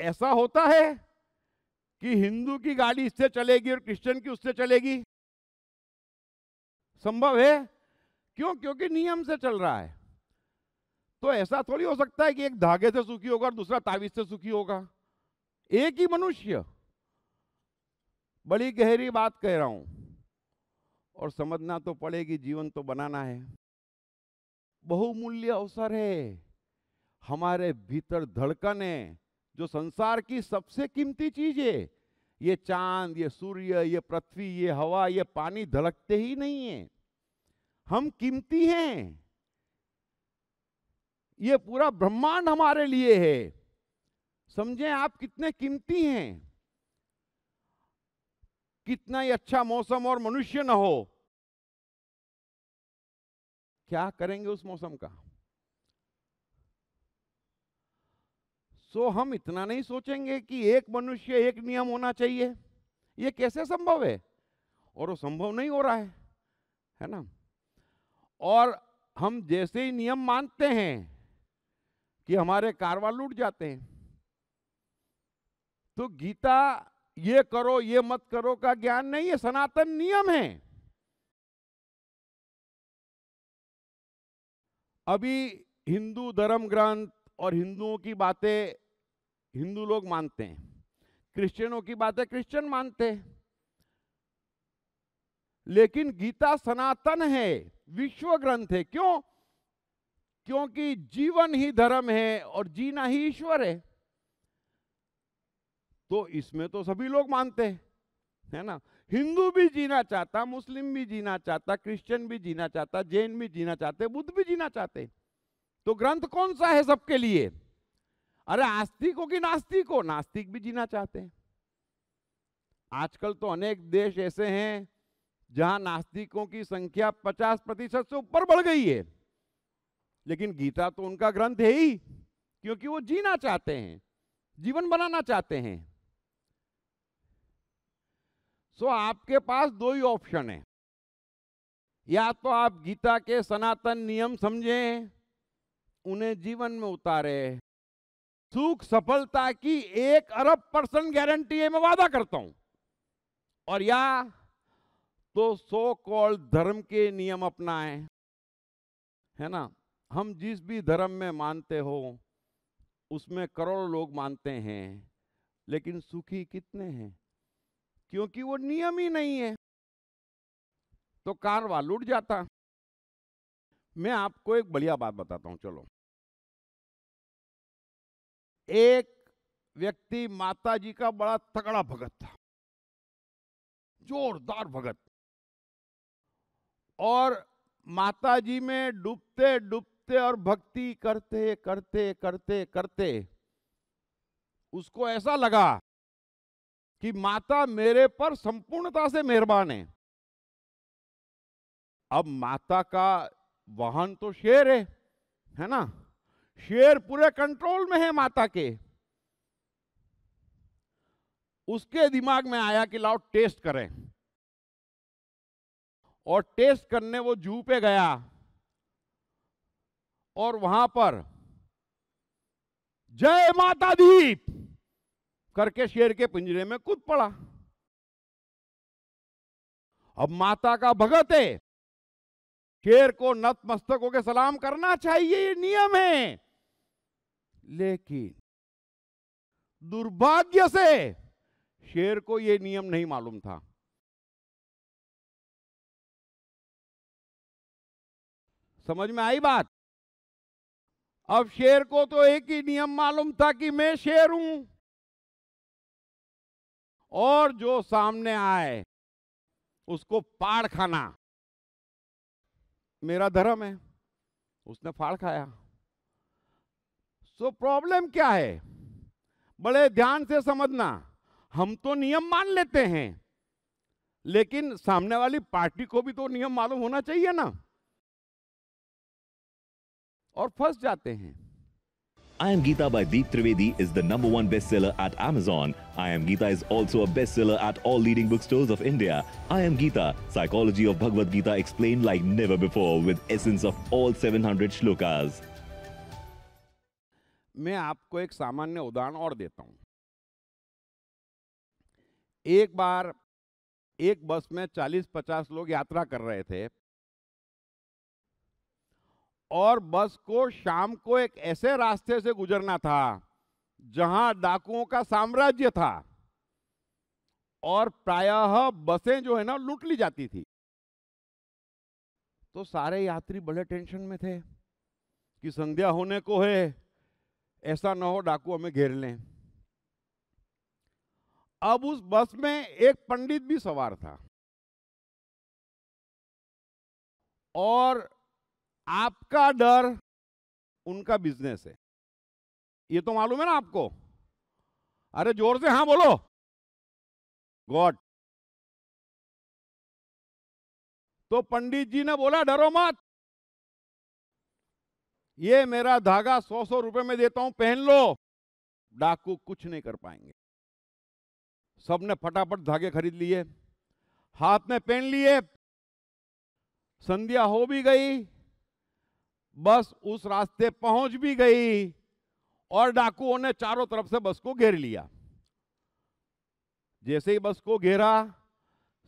ऐसा होता है कि हिंदू की गाड़ी इससे चलेगी और क्रिश्चियन की उससे चलेगी संभव है क्यों क्योंकि नियम से चल रहा है तो ऐसा थोड़ी हो सकता है कि एक धागे से सुखी होगा और दूसरा तावीज से सुखी होगा एक ही मनुष्य बड़ी गहरी बात कह रहा हूं और समझना तो पड़ेगी जीवन तो बनाना है बहुमूल्य अवसर है हमारे भीतर धड़कन है जो संसार की सबसे कीमती चीज है ये चांद ये सूर्य ये पृथ्वी ये हवा ये पानी धड़कते ही नहीं है हम कीमती हैं ये पूरा ब्रह्मांड हमारे लिए है समझे आप कितने कीमती हैं कितना ही अच्छा मौसम और मनुष्य न हो क्या करेंगे उस मौसम का सो तो so, हम इतना नहीं सोचेंगे कि एक मनुष्य एक नियम होना चाहिए ये कैसे संभव है और वो संभव नहीं हो रहा है है ना और हम जैसे ही नियम मानते हैं कि हमारे कारवा लूट जाते हैं तो गीता ये करो ये मत करो का ज्ञान नहीं है सनातन नियम है अभी हिंदू धर्म ग्रंथ और हिंदुओं की बातें हिंदू लोग मानते हैं क्रिश्चियनों की बात है क्रिश्चियन मानते हैं लेकिन गीता सनातन है विश्व ग्रंथ है क्यों क्योंकि जीवन ही धर्म है और जीना ही ईश्वर है तो इसमें तो सभी लोग मानते हैं है ना हिंदू भी जीना चाहता मुस्लिम भी जीना चाहता क्रिश्चियन भी जीना चाहता जैन भी जीना चाहते बुद्ध भी जीना चाहते तो ग्रंथ कौन सा है सबके लिए अरे आस्तिक हो कि नास्तिक हो नास्तिक भी जीना चाहते हैं आजकल तो अनेक देश ऐसे हैं जहां नास्तिकों की संख्या 50 प्रतिशत से ऊपर बढ़ गई है लेकिन गीता तो उनका ग्रंथ है ही क्योंकि वो जीना चाहते हैं जीवन बनाना चाहते हैं सो आपके पास दो ही ऑप्शन है या तो आप गीता के सनातन नियम समझें उन्हें जीवन में उतारें सुख सफलता की एक अरब परसेंट गारंटी है मैं वादा करता हूं और या तो सो कॉल्ड धर्म के नियम अपनाएं है ना हम जिस भी धर्म में मानते हो उसमें करोड़ों लोग मानते हैं लेकिन सुखी कितने हैं क्योंकि वो नियम ही नहीं है तो वाल उठ जाता मैं आपको एक बढ़िया बात बताता हूं चलो एक व्यक्ति माता जी का बड़ा तगड़ा भगत था जोरदार भगत और माता जी में डूबते डूबते और भक्ति करते करते करते करते उसको ऐसा लगा कि माता मेरे पर संपूर्णता से मेहरबान है अब माता का वाहन तो शेर है है ना शेर पूरे कंट्रोल में है माता के उसके दिमाग में आया कि लाओ टेस्ट करें और टेस्ट करने वो जू पे गया और वहां पर जय माता दीप करके शेर के पिंजरे में कूद पड़ा अब माता का भगत है शेर को नतमस्तक होकर सलाम करना चाहिए ये नियम है लेकिन दुर्भाग्य से शेर को ये नियम नहीं मालूम था समझ में आई बात अब शेर को तो एक ही नियम मालूम था कि मैं शेर हूं और जो सामने आए उसको पाड़ खाना मेरा धर्म है उसने फाड़ खाया सो so, प्रॉब्लम क्या है बड़े ध्यान से समझना हम तो नियम मान लेते हैं लेकिन सामने वाली पार्टी को भी तो नियम मालूम होना चाहिए ना और फंस जाते हैं I Am Geeta by Deep Trivedi is the number one bestseller at Amazon. I Am Geeta is also a bestseller at all leading bookstores of India. I Am Geeta, Psychology of Bhagavad Gita explained like never before with essence of all 700 shlokas. मैं आपको एक सामान्य उदाहरण और देता हूं एक बार एक बस में 40-50 लोग यात्रा कर रहे थे और बस को शाम को एक ऐसे रास्ते से गुजरना था जहां डाकुओं का साम्राज्य था और प्रायः बसें जो है ना लूट ली जाती थी तो सारे यात्री बड़े टेंशन में थे कि संध्या होने को है ऐसा ना हो डाकू हमें घेर लें अब उस बस में एक पंडित भी सवार था और आपका डर उनका बिजनेस है ये तो मालूम है ना आपको अरे जोर से हाँ बोलो गॉड तो पंडित जी ने बोला डरो मत ये मेरा धागा सौ सौ रुपए में देता हूं पहन लो डाकू कुछ नहीं कर पाएंगे सबने फटाफट धागे खरीद लिए हाथ में पहन लिए संध्या हो भी गई बस उस रास्ते पहुंच भी गई और डाकुओं ने चारों तरफ से बस को घेर लिया जैसे ही बस को घेरा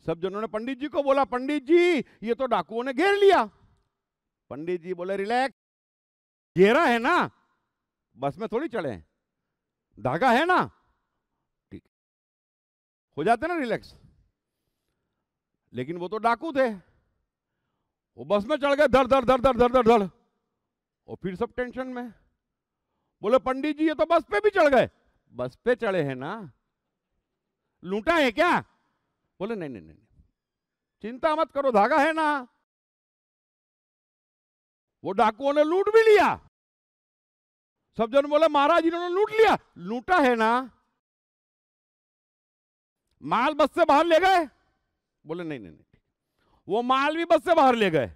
सब जनों ने पंडित जी को बोला पंडित जी ये तो डाकुओं ने घेर लिया पंडित जी बोले रिलैक्स घेरा है ना बस में थोड़ी चढ़े धागा है ना ठीक हो जाते ना रिलैक्स लेकिन वो तो डाकू थे वो बस में चढ़ गए धड़ धड़ धड़ धड़ धड़ धड़ और फिर सब टेंशन में बोले पंडित जी ये तो बस पे भी चढ़ गए बस पे चढ़े हैं ना लूटा है क्या बोले नहीं नहीं नहीं चिंता मत करो धागा है ना वो डाकुओं ने लूट भी लिया सब जन बोले महाराज इन्होंने लूट लिया लूटा है ना माल बस से बाहर ले गए बोले नहीं नहीं नहीं वो माल भी बस से बाहर ले गए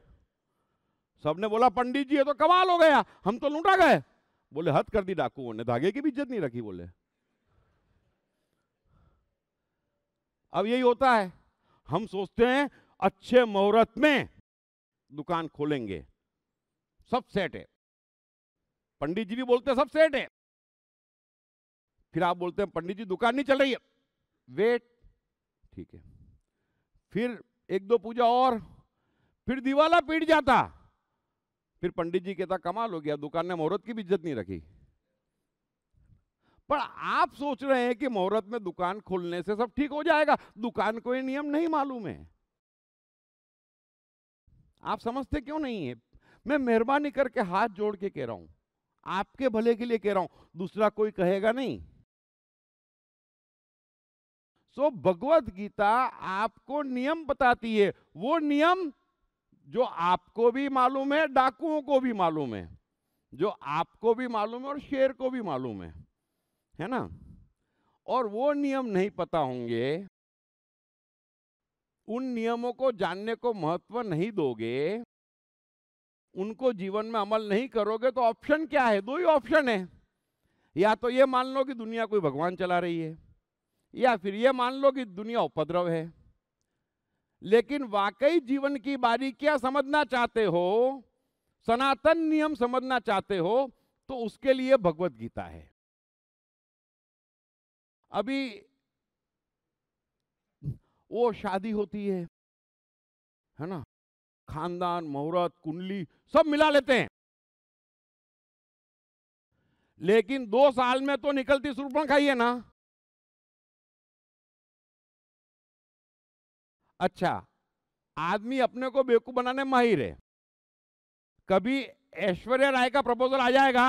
सबने बोला पंडित जी ये तो कमाल हो गया हम तो लूटा गए बोले हद कर दी डाकुओं ने धागे की भी इज्जत नहीं रखी बोले अब यही होता है हम सोचते हैं अच्छे मुहूर्त में दुकान खोलेंगे सब सेट है पंडित जी भी बोलते हैं सब सेट है फिर आप बोलते हैं पंडित जी दुकान नहीं चल रही है वेट ठीक है फिर एक दो पूजा और फिर दिवाला पीट जाता फिर पंडित जी कहता कमाल हो गया दुकान ने मुहूर्त की भी इज्जत नहीं रखी पर आप सोच रहे हैं कि मुहूर्त में दुकान खोलने से सब ठीक हो जाएगा दुकान को ये नियम नहीं मालूम है आप समझते क्यों नहीं है मैं मेहरबानी करके हाथ जोड़ के कह रहा हूं आपके भले के लिए कह रहा हूं दूसरा कोई कहेगा नहीं सो भगवत गीता आपको नियम बताती है वो नियम जो आपको भी मालूम है डाकुओं को भी मालूम है जो आपको भी मालूम है और शेर को भी मालूम है है ना और वो नियम नहीं पता होंगे उन नियमों को जानने को महत्व नहीं दोगे उनको जीवन में अमल नहीं करोगे तो ऑप्शन क्या है दो ही ऑप्शन है या तो ये मान लो कि दुनिया कोई भगवान चला रही है या फिर ये मान लो कि दुनिया उपद्रव है लेकिन वाकई जीवन की बारीकियां समझना चाहते हो सनातन नियम समझना चाहते हो तो उसके लिए भगवत गीता है अभी वो शादी होती है है ना खानदान मुहूर्त कुंडली सब मिला लेते हैं लेकिन दो साल में तो निकलती सुरपण खाइए ना अच्छा आदमी अपने को बेवकूफ बनाने माहिर है कभी ऐश्वर्या राय का प्रपोजल आ जाएगा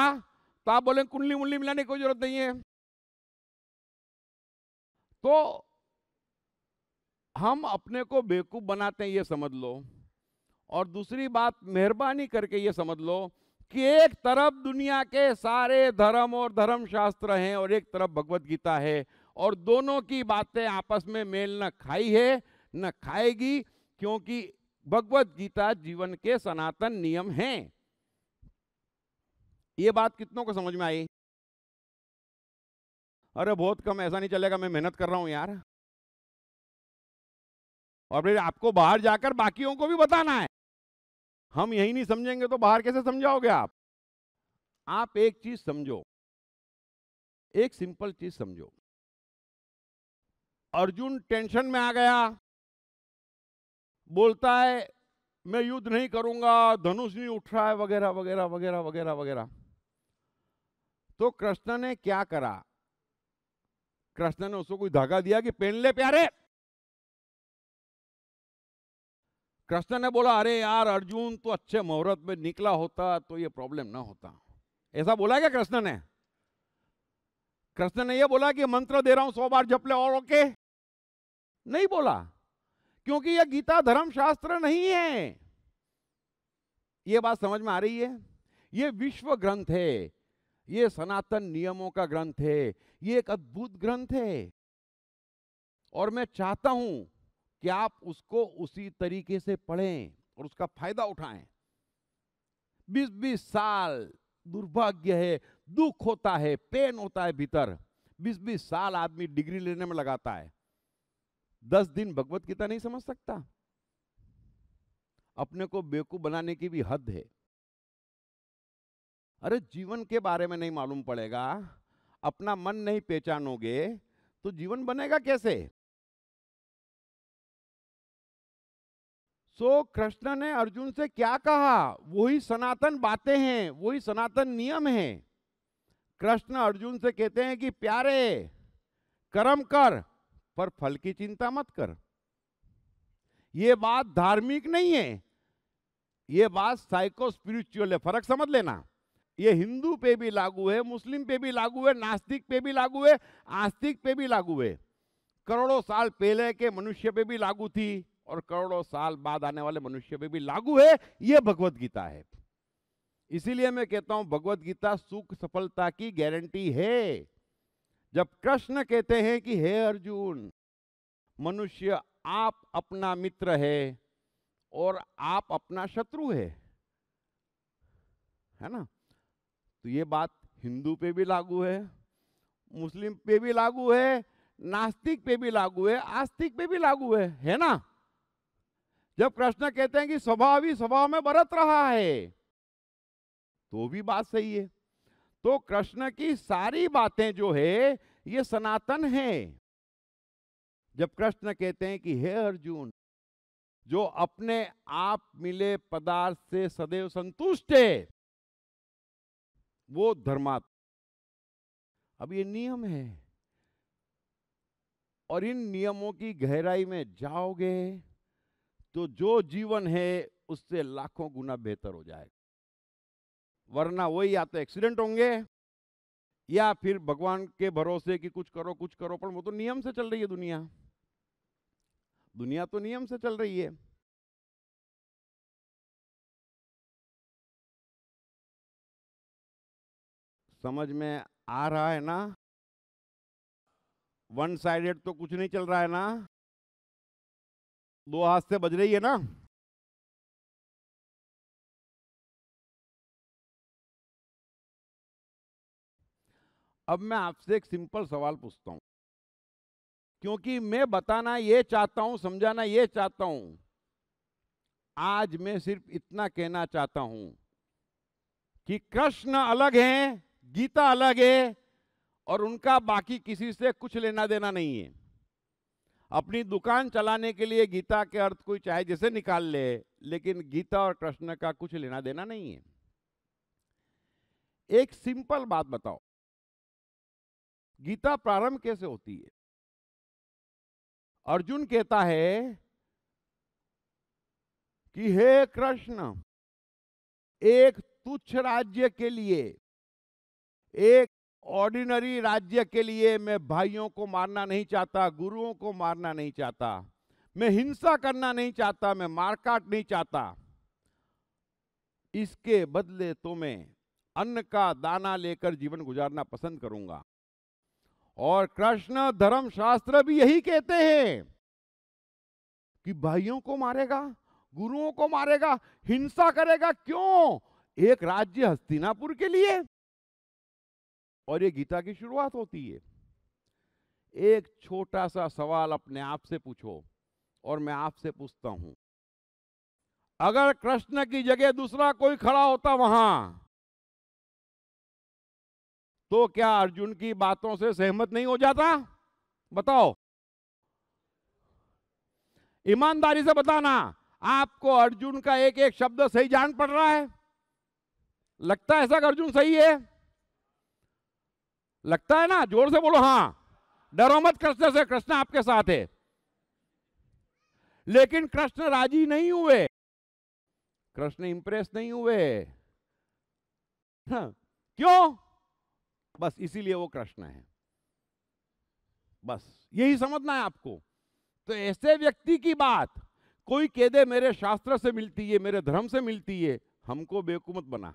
तो आप बोले कुंडली मुंडली मिलाने की कोई जरूरत नहीं है तो हम अपने को बेवकूफ बनाते हैं ये समझ लो और दूसरी बात मेहरबानी करके ये समझ लो कि एक तरफ दुनिया के सारे धर्म और धर्म शास्त्र हैं और एक तरफ भगवत गीता है और दोनों की बातें आपस में मेल न खाई है न खाएगी क्योंकि भगवत गीता जीवन के सनातन नियम हैं ये बात कितनों को समझ में आई अरे बहुत कम ऐसा नहीं चलेगा मैं मेहनत कर रहा हूं यार और फिर आपको बाहर जाकर बाकियों को भी बताना है हम यही नहीं समझेंगे तो बाहर कैसे समझाओगे आप आप एक चीज समझो एक सिंपल चीज समझो अर्जुन टेंशन में आ गया बोलता है मैं युद्ध नहीं करूंगा धनुष नहीं उठ रहा है वगैरह वगैरह वगैरह वगैरह वगैरह तो कृष्ण ने क्या करा कृष्ण ने उसको कोई धागा दिया कि पहन ले प्यारे कृष्ण ने बोला अरे यार अर्जुन तो अच्छे मुहूर्त में निकला होता तो ये प्रॉब्लम ना होता ऐसा बोला क्या कृष्ण ने कृष्ण ने यह बोला कि मंत्र दे रहा हूं सौ बार जप ले और ओके नहीं बोला क्योंकि यह गीता धर्मशास्त्र नहीं है यह बात समझ में आ रही है ये विश्व ग्रंथ है यह सनातन नियमों का ग्रंथ है यह एक अद्भुत ग्रंथ है और मैं चाहता हूं कि आप उसको उसी तरीके से पढ़ें और उसका फायदा उठाएं बीस बीस साल दुर्भाग्य है दुख होता है पेन होता है भीतर बीस बीस साल आदमी डिग्री लेने में लगाता है दस दिन भगवत गीता नहीं समझ सकता अपने को बेवकूफ बनाने की भी हद है अरे जीवन के बारे में नहीं मालूम पड़ेगा अपना मन नहीं पहचानोगे तो जीवन बनेगा कैसे सो कृष्ण ने अर्जुन से क्या कहा वही सनातन बातें हैं वही सनातन नियम है कृष्ण अर्जुन से कहते हैं कि प्यारे कर्म कर पर फल की चिंता मत कर ये बात धार्मिक नहीं है ये बात साइको स्पिरिचुअल है फर्क समझ लेना ये हिंदू पे भी लागू है मुस्लिम पे भी लागू है नास्तिक पे भी लागू है आस्तिक पे भी लागू है करोड़ों साल पहले के मनुष्य पे भी लागू थी और करोड़ों साल बाद आने वाले मनुष्य पे भी लागू है ये भगवत गीता है इसीलिए मैं कहता हूं भगवत गीता सुख सफलता की गारंटी है जब कृष्ण कहते हैं कि हे अर्जुन मनुष्य आप अपना मित्र है और आप अपना शत्रु है है ना तो ये बात हिंदू पे भी लागू है मुस्लिम पे भी लागू है नास्तिक पे भी लागू है आस्तिक पे भी लागू है है ना जब कृष्ण कहते हैं कि स्वभाव ही स्वभाव में बरत रहा है तो भी बात सही है तो कृष्ण की सारी बातें जो है ये सनातन है जब कृष्ण कहते हैं कि हे अर्जुन जो अपने आप मिले पदार्थ से सदैव संतुष्ट है वो धर्मात्मा अब ये नियम है और इन नियमों की गहराई में जाओगे तो जो जीवन है उससे लाखों गुना बेहतर हो जाएगा वरना वही या तो एक्सीडेंट होंगे या फिर भगवान के भरोसे कि कुछ करो कुछ करो पर वो तो नियम से चल रही है दुनिया दुनिया तो नियम से चल रही है समझ में आ रहा है ना वन साइडेड तो कुछ नहीं चल रहा है ना दो हाथ से बज रही है ना अब मैं आपसे एक सिंपल सवाल पूछता हूं क्योंकि मैं बताना ये चाहता हूं समझाना ये चाहता हूं आज मैं सिर्फ इतना कहना चाहता हूं कि कृष्ण अलग है गीता अलग है और उनका बाकी किसी से कुछ लेना देना नहीं है अपनी दुकान चलाने के लिए गीता के अर्थ कोई चाहे जैसे निकाल ले लेकिन गीता और कृष्ण का कुछ लेना देना नहीं है एक सिंपल बात बताओ गीता प्रारंभ कैसे होती है अर्जुन कहता है कि हे कृष्ण एक तुच्छ राज्य के लिए एक ऑर्डिनरी राज्य के लिए मैं भाइयों को मारना नहीं चाहता गुरुओं को मारना नहीं चाहता मैं हिंसा करना नहीं चाहता मैं मारकाट नहीं चाहता इसके बदले तो मैं अन्न का दाना लेकर जीवन गुजारना पसंद करूंगा और कृष्ण धर्म शास्त्र भी यही कहते हैं कि भाइयों को मारेगा गुरुओं को मारेगा हिंसा करेगा क्यों एक राज्य हस्तिनापुर के लिए और ये गीता की शुरुआत होती है एक छोटा सा सवाल अपने आप से पूछो और मैं आपसे पूछता हूं अगर कृष्ण की जगह दूसरा कोई खड़ा होता वहां तो क्या अर्जुन की बातों से सहमत नहीं हो जाता बताओ ईमानदारी से बताना आपको अर्जुन का एक एक शब्द सही जान पड़ रहा है लगता है ऐसा अर्जुन सही है लगता है ना जोर से बोलो हां डरो मत कृष्ण से कृष्ण आपके साथ है लेकिन कृष्ण राजी नहीं हुए कृष्ण इंप्रेस नहीं हुए हाँ। क्यों बस इसीलिए वो कृष्ण है बस यही समझना है आपको तो ऐसे व्यक्ति की बात कोई कह दे मेरे शास्त्र से मिलती है मेरे धर्म से मिलती है हमको बेकुमत बना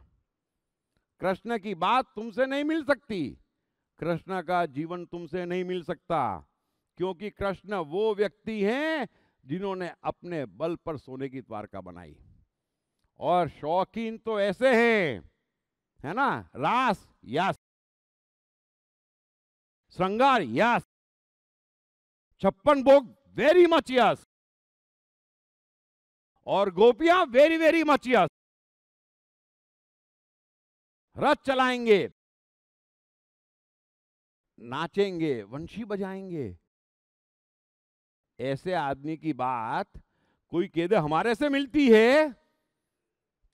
कृष्ण की बात तुमसे नहीं मिल सकती कृष्ण का जीवन तुमसे नहीं मिल सकता क्योंकि कृष्ण वो व्यक्ति हैं जिन्होंने अपने बल पर सोने की द्वारका बनाई और शौकीन तो ऐसे हैं है ना रास यस श्रृंगार यस छप्पन भोग वेरी मच यस और गोपियां वेरी वेरी मच यस रथ चलाएंगे नाचेंगे वंशी बजाएंगे ऐसे आदमी की बात कोई कह दे हमारे से मिलती है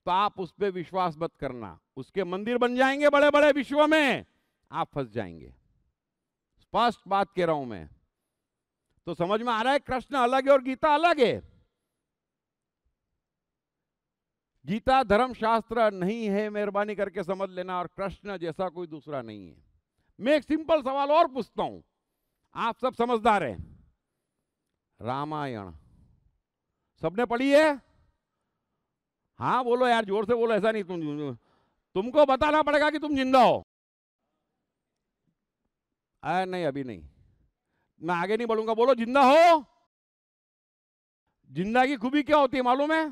तो आप उस पर विश्वास मत करना उसके मंदिर बन जाएंगे बड़े बड़े विश्व में आप फंस जाएंगे फर्स्ट बात कह रहा हूं मैं तो समझ में आ रहा है कृष्ण अलग है और गीता अलग है गीता धर्मशास्त्र नहीं है मेहरबानी करके समझ लेना और कृष्ण जैसा कोई दूसरा नहीं है मैं एक सिंपल सवाल और पूछता हूं आप सब समझदार हैं रामायण सबने पढ़ी है हाँ बोलो यार जोर से बोलो ऐसा नहीं तुम तुमको बताना पड़ेगा कि तुम जिंदा हो आया नहीं अभी नहीं मैं आगे नहीं बढ़ूंगा बोलो जिंदा हो जिंदा की खूबी क्या होती है मालूम है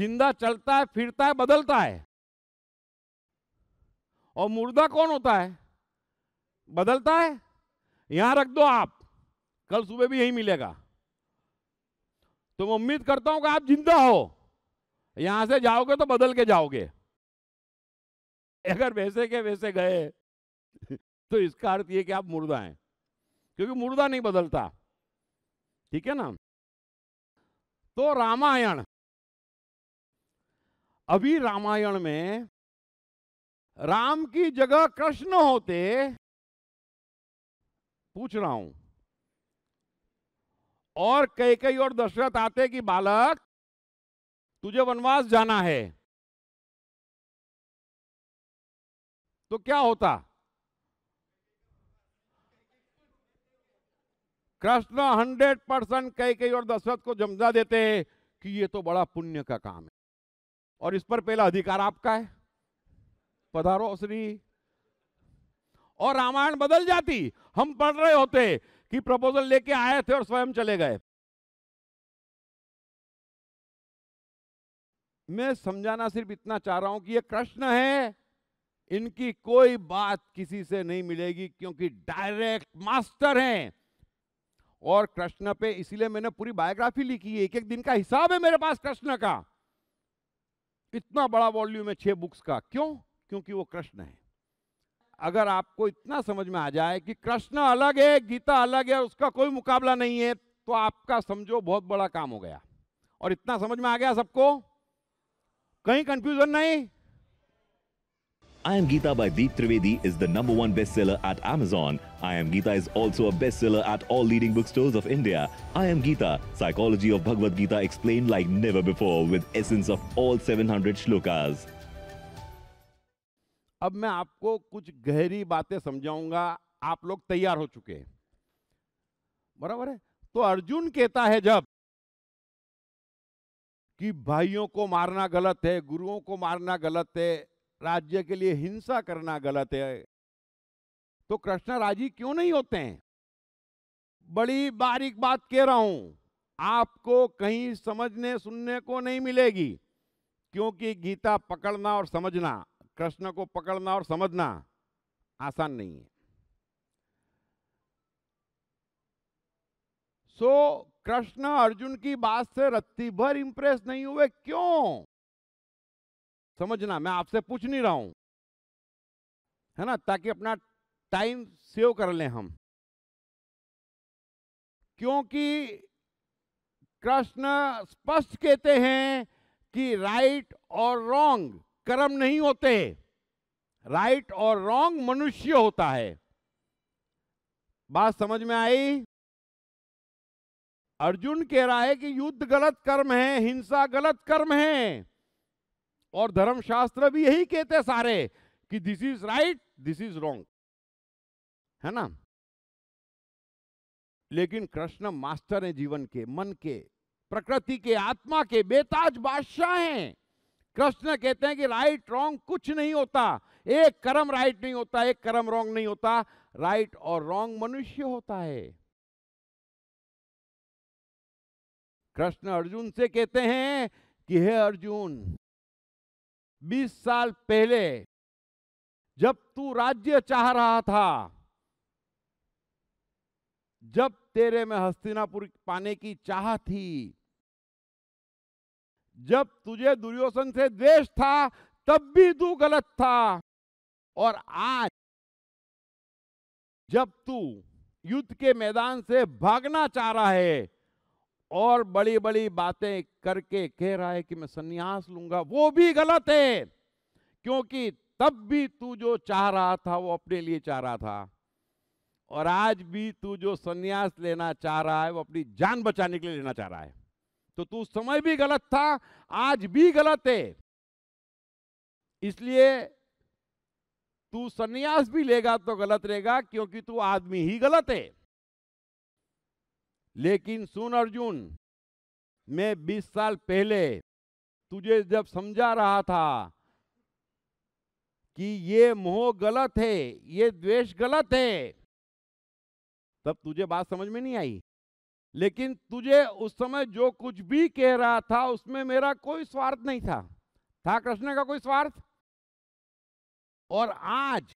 जिंदा चलता है फिरता है बदलता है और मुर्दा कौन होता है बदलता है यहां रख दो आप कल सुबह भी यही मिलेगा तो मैं उम्मीद करता हूं कि आप जिंदा हो यहां से जाओगे तो बदल के जाओगे अगर वैसे के वैसे गए तो इसका अर्थ ये कि आप मुर्दा हैं क्योंकि मुर्दा नहीं बदलता ठीक है ना तो रामायण अभी रामायण में राम की जगह कृष्ण होते पूछ रहा हूं और कई कई और दशरथ आते कि बालक तुझे वनवास जाना है तो क्या होता कृष्ण हंड्रेड परसेंट कई कई और दशरथ को जमजा देते हैं कि ये तो बड़ा पुण्य का काम है और इस पर पहला अधिकार आपका है पधारो श्री और रामायण बदल जाती हम पढ़ रहे होते कि प्रपोजल लेके आए थे और स्वयं चले गए मैं समझाना सिर्फ इतना चाह रहा हूं कि ये कृष्ण है इनकी कोई बात किसी से नहीं मिलेगी क्योंकि डायरेक्ट मास्टर हैं और कृष्ण पे इसीलिए मैंने पूरी बायोग्राफी लिखी है एक एक दिन का हिसाब है मेरे पास कृष्ण का इतना बड़ा वॉल्यूम है छह बुक्स का क्यों क्योंकि वो कृष्ण है अगर आपको इतना समझ में आ जाए कि कृष्ण अलग है गीता अलग है उसका कोई मुकाबला नहीं है तो आपका समझो बहुत बड़ा काम हो गया और इतना समझ में आ गया सबको कहीं कंफ्यूजन नहीं I Am Geeta by Deep Trivedi is the number one bestseller at Amazon. I Am Geeta is also a bestseller at all leading bookstores of India. I Am Geeta, Psychology of Bhagavad Gita explained like never before with essence of all 700 shlokas. अब मैं आपको कुछ गहरी बातें समझाऊंगा आप लोग तैयार हो चुके हैं बराबर है तो अर्जुन कहता है जब कि भाइयों को मारना गलत है गुरुओं को मारना गलत है राज्य के लिए हिंसा करना गलत है तो कृष्ण राजी क्यों नहीं होते हैं बड़ी बारीक बात कह रहा हूं आपको कहीं समझने सुनने को नहीं मिलेगी क्योंकि गीता पकड़ना और समझना कृष्ण को पकड़ना और समझना आसान नहीं है सो so, कृष्ण अर्जुन की बात से रत्ती भर इंप्रेस नहीं हुए क्यों समझना मैं आपसे पूछ नहीं रहा हूं है ना ताकि अपना टाइम सेव कर लें हम क्योंकि कृष्ण स्पष्ट कहते हैं कि राइट और रॉन्ग कर्म नहीं होते राइट और रॉन्ग मनुष्य होता है बात समझ में आई अर्जुन कह रहा है कि युद्ध गलत कर्म है हिंसा गलत कर्म है और धर्मशास्त्र भी यही कहते सारे कि this is right this is wrong है ना लेकिन कृष्ण मास्टर हैं जीवन के मन के प्रकृति के आत्मा के बेताज बादशाह हैं कृष्ण कहते हैं कि राइट रॉन्ग कुछ नहीं होता एक कर्म राइट नहीं होता एक कर्म रॉन्ग नहीं होता राइट और रॉन्ग मनुष्य होता है कृष्ण अर्जुन से कहते हैं कि हे अर्जुन बीस साल पहले जब तू राज्य चाह रहा था जब तेरे में हस्तिनापुर पाने की चाह थी जब तुझे दुर्योधन से द्वेष था तब भी तू गलत था और आज जब तू युद्ध के मैदान से भागना चाह रहा है और बड़ी बड़ी बातें करके कह रहा है कि मैं सन्यास लूंगा वो भी गलत है क्योंकि तब भी तू जो चाह रहा था वो अपने लिए चाह रहा था और आज भी तू जो सन्यास लेना चाह रहा है वो अपनी जान बचाने के लिए लेना चाह रहा है तो तू समय भी गलत था आज भी गलत है इसलिए तू सन्यास भी लेगा तो गलत रहेगा क्योंकि तू आदमी ही गलत है लेकिन सुन अर्जुन मैं 20 साल पहले तुझे जब समझा रहा था कि ये मोह गलत है ये द्वेष गलत है तब तुझे बात समझ में नहीं आई लेकिन तुझे उस समय जो कुछ भी कह रहा था उसमें मेरा कोई स्वार्थ नहीं था था कृष्ण का कोई स्वार्थ और आज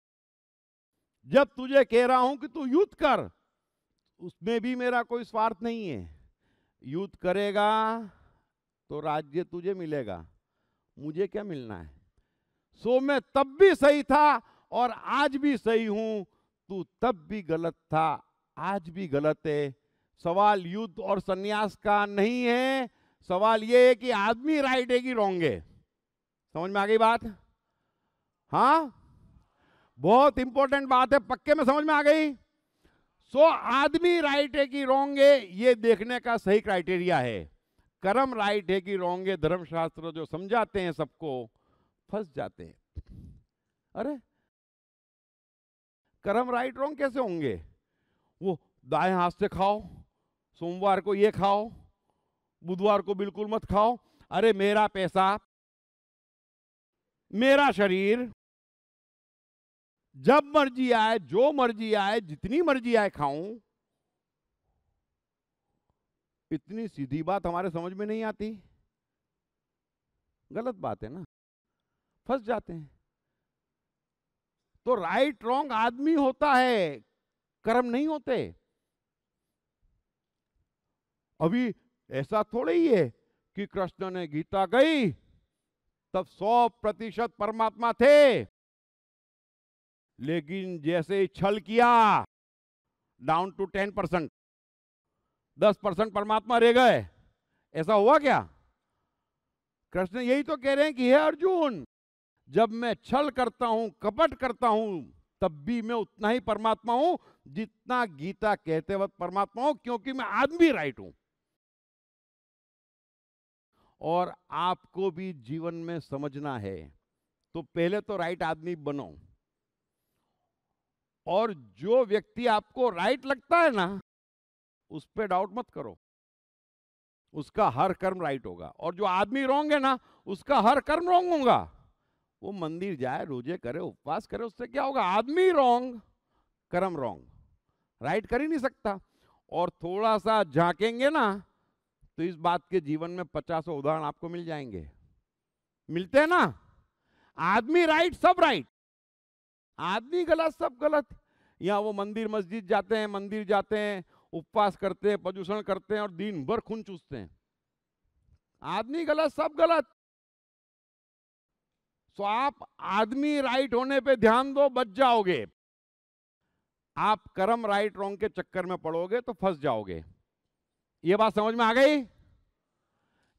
जब तुझे कह रहा हूं कि तू युद्ध कर उसमें भी मेरा कोई स्वार्थ नहीं है युद्ध करेगा तो राज्य तुझे मिलेगा मुझे क्या मिलना है सो मैं तब भी सही था और आज भी सही हूं तू तब भी गलत था आज भी गलत है सवाल युद्ध और सन्यास का नहीं है सवाल यह है कि आदमी राइट है कि रॉन्ग है समझ में आ गई बात हाँ बहुत इंपॉर्टेंट बात है पक्के में समझ में आ गई सो so, आदमी राइट है कि रॉन्ग है ये देखने का सही क्राइटेरिया है कर्म राइट है कि रॉन्ग है धर्मशास्त्र जो समझाते हैं सबको फंस जाते हैं अरे कर्म राइट रॉन्ग कैसे होंगे वो दाएं हाथ से खाओ सोमवार को ये खाओ बुधवार को बिल्कुल मत खाओ अरे मेरा पैसा मेरा शरीर जब मर्जी आए जो मर्जी आए जितनी मर्जी आए खाऊं इतनी सीधी बात हमारे समझ में नहीं आती गलत बात है ना फंस जाते हैं तो राइट रॉन्ग आदमी होता है कर्म नहीं होते अभी ऐसा थोड़ा ही है कि कृष्ण ने गीता गई तब सौ प्रतिशत परमात्मा थे लेकिन जैसे ही छल किया डाउन टू टेन परसेंट दस परसेंट परमात्मा रह गए ऐसा हुआ क्या कृष्ण यही तो कह रहे हैं कि हे अर्जुन जब मैं छल करता हूं कपट करता हूं तब भी मैं उतना ही परमात्मा हूं जितना गीता कहते वक्त परमात्मा हूं क्योंकि मैं आदमी राइट हूं और आपको भी जीवन में समझना है तो पहले तो राइट आदमी बनो और जो व्यक्ति आपको राइट लगता है ना उस पर डाउट मत करो उसका हर कर्म राइट होगा और जो आदमी रोंग है ना उसका हर कर्म रोंग होगा वो मंदिर जाए रोजे करे उपवास करे उससे क्या होगा आदमी रोंग कर्म रोंग राइट कर ही नहीं सकता और थोड़ा सा झांकेंगे ना तो इस बात के जीवन में पचासों उदाहरण आपको मिल जाएंगे मिलते हैं ना आदमी राइट सब राइट आदमी गलत सब गलत यहाँ वो मंदिर मस्जिद जाते हैं मंदिर जाते हैं उपवास करते हैं प्रदूषण करते हैं और दिन भर खून चूसते हैं आदमी गलत सब गलत तो आप आदमी राइट होने पे ध्यान दो बच जाओगे आप कर्म राइट रॉन्ग के चक्कर में पड़ोगे तो फंस जाओगे ये बात समझ में आ गई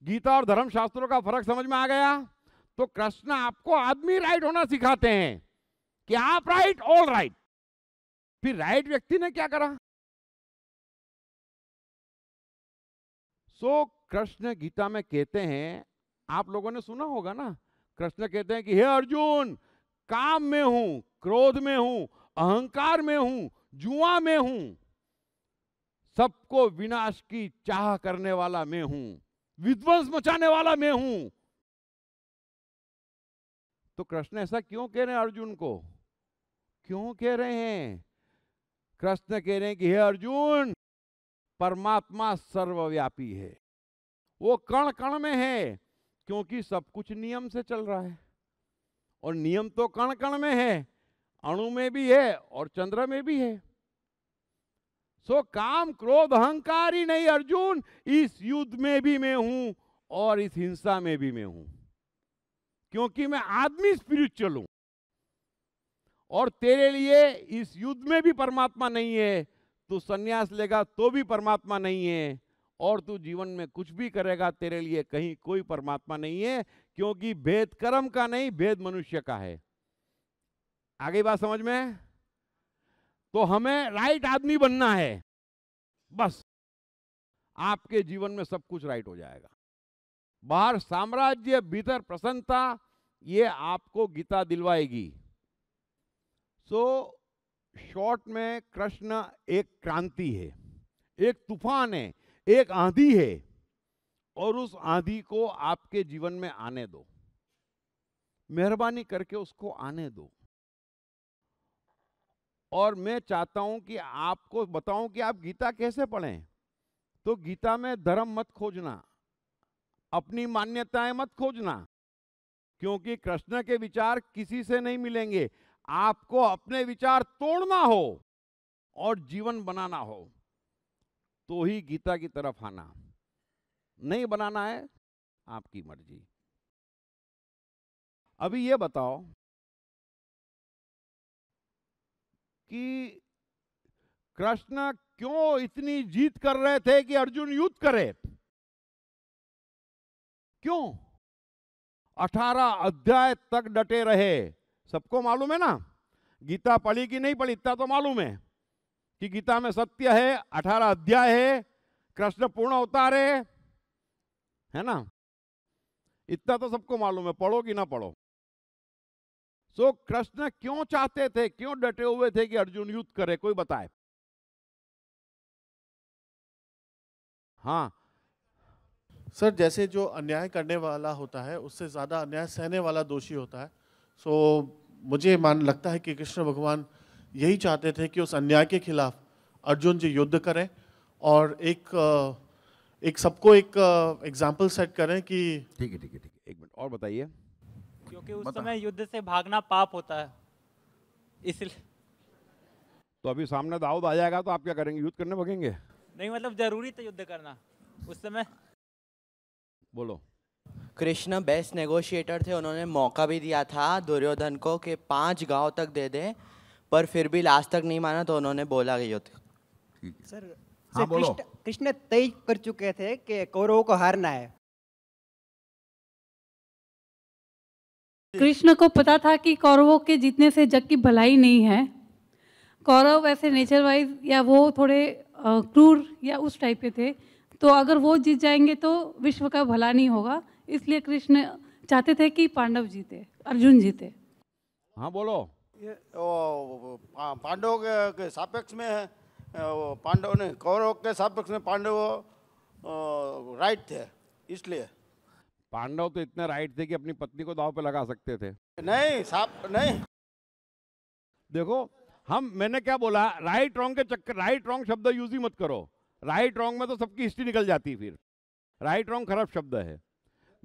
गीता और धर्म शास्त्रों का फर्क समझ में आ गया तो कृष्ण आपको आदमी राइट होना सिखाते हैं कि आप राइट ऑल राइट फिर राइट व्यक्ति ने क्या करा सो so, कृष्ण गीता में कहते हैं आप लोगों ने सुना होगा ना कृष्ण कहते हैं कि हे अर्जुन काम में हूं क्रोध में हूं अहंकार में हूं जुआ में हूं सबको विनाश की चाह करने वाला मैं हूं विध्वंस मचाने वाला मैं हूं तो कृष्ण ऐसा क्यों कह रहे हैं अर्जुन को क्यों कह रहे हैं कृष्ण कह रहे हैं कि हे अर्जुन परमात्मा सर्वव्यापी है वो कण कण में है क्योंकि सब कुछ नियम से चल रहा है और नियम तो कण कण में है अणु में भी है और चंद्र में भी है सो काम क्रोध अहंकार ही नहीं अर्जुन इस युद्ध में भी मैं हूं और इस हिंसा में भी मैं हूं क्योंकि मैं आदमी स्पिरिचुअल हूं और तेरे लिए इस युद्ध में भी परमात्मा नहीं है तू संन्यास लेगा तो भी परमात्मा नहीं है और तू जीवन में कुछ भी करेगा तेरे लिए कहीं कोई परमात्मा नहीं है क्योंकि भेद कर्म का नहीं भेद मनुष्य का है आगे बात समझ में तो हमें राइट आदमी बनना है बस आपके जीवन में सब कुछ राइट हो जाएगा बाहर साम्राज्य भीतर प्रसन्नता ये आपको गीता दिलवाएगी सो शॉर्ट में कृष्ण एक क्रांति है एक तूफान है एक आंधी है और उस आंधी को आपके जीवन में आने दो मेहरबानी करके उसको आने दो और मैं चाहता हूं कि आपको बताऊं कि आप गीता कैसे पढ़ें तो गीता में धर्म मत खोजना अपनी मान्यताएं मत खोजना क्योंकि कृष्ण के विचार किसी से नहीं मिलेंगे आपको अपने विचार तोड़ना हो और जीवन बनाना हो तो ही गीता की तरफ आना नहीं बनाना है आपकी मर्जी अभी यह बताओ कि कृष्ण क्यों इतनी जीत कर रहे थे कि अर्जुन युद्ध करे क्यों अठारह अध्याय तक डटे रहे सबको मालूम है ना गीता पढ़ी कि नहीं पढ़ी इतना तो मालूम है कि गीता में सत्य है अठारह अध्याय है कृष्ण पूर्ण अवतार है है ना इतना तो सबको मालूम है पढ़ो कि ना पढ़ो सो so, कृष्ण क्यों चाहते थे क्यों डटे हुए थे कि अर्जुन युद्ध करे कोई बताए हाँ सर जैसे जो अन्याय करने वाला होता है उससे ज्यादा अन्याय सहने वाला दोषी होता है सो so, मुझे मान लगता है कि कृष्ण भगवान यही चाहते थे कि उस अन्याय के खिलाफ अर्जुन जी युद्ध करें और एक एक सबको एक एग्जाम्पल सेट करें कि ठीक है ठीक है ठीक है एक मिनट और बताइए क्योंकि उस समय युद्ध से भागना पाप होता है इसलिए तो अभी सामने दाऊद आ जाएगा तो आप क्या करेंगे युद्ध करने भगेंगे नहीं मतलब जरूरी था तो युद्ध करना उस समय बोलो कृष्ण बेस्ट नेगोशिएटर थे उन्होंने मौका भी दिया था दुर्योधन को कि पांच गांव तक दे दे पर फिर भी लास्ट तक नहीं माना तो उन्होंने बोला गई होती सर हाँ बोलो कृष्ण तय कर चुके थे कि कौरवों को हारना है कृष्ण को पता था कि कौरवों के जीतने से जग की भलाई नहीं है कौरव ऐसे नेचर वाइज या वो थोड़े क्रूर या उस टाइप के थे तो अगर वो जीत जाएंगे तो विश्व का भला नहीं होगा इसलिए कृष्ण चाहते थे कि पांडव जीते अर्जुन जीते हाँ बोलो ये पांडव के, के सापेक्ष में है पांडव ने कौरव के सापेक्ष में पांडव राइट थे इसलिए पांडव तो इतने राइट थे कि अपनी पत्नी को दाव पे लगा सकते थे नहीं साप नहीं देखो हम मैंने क्या बोला राइट रॉन्ग के चक्कर राइट रॉन्ग शब्द यूज ही मत करो राइट रॉन्ग में तो सबकी हिस्ट्री निकल जाती फिर राइट रॉन्ग खराब शब्द है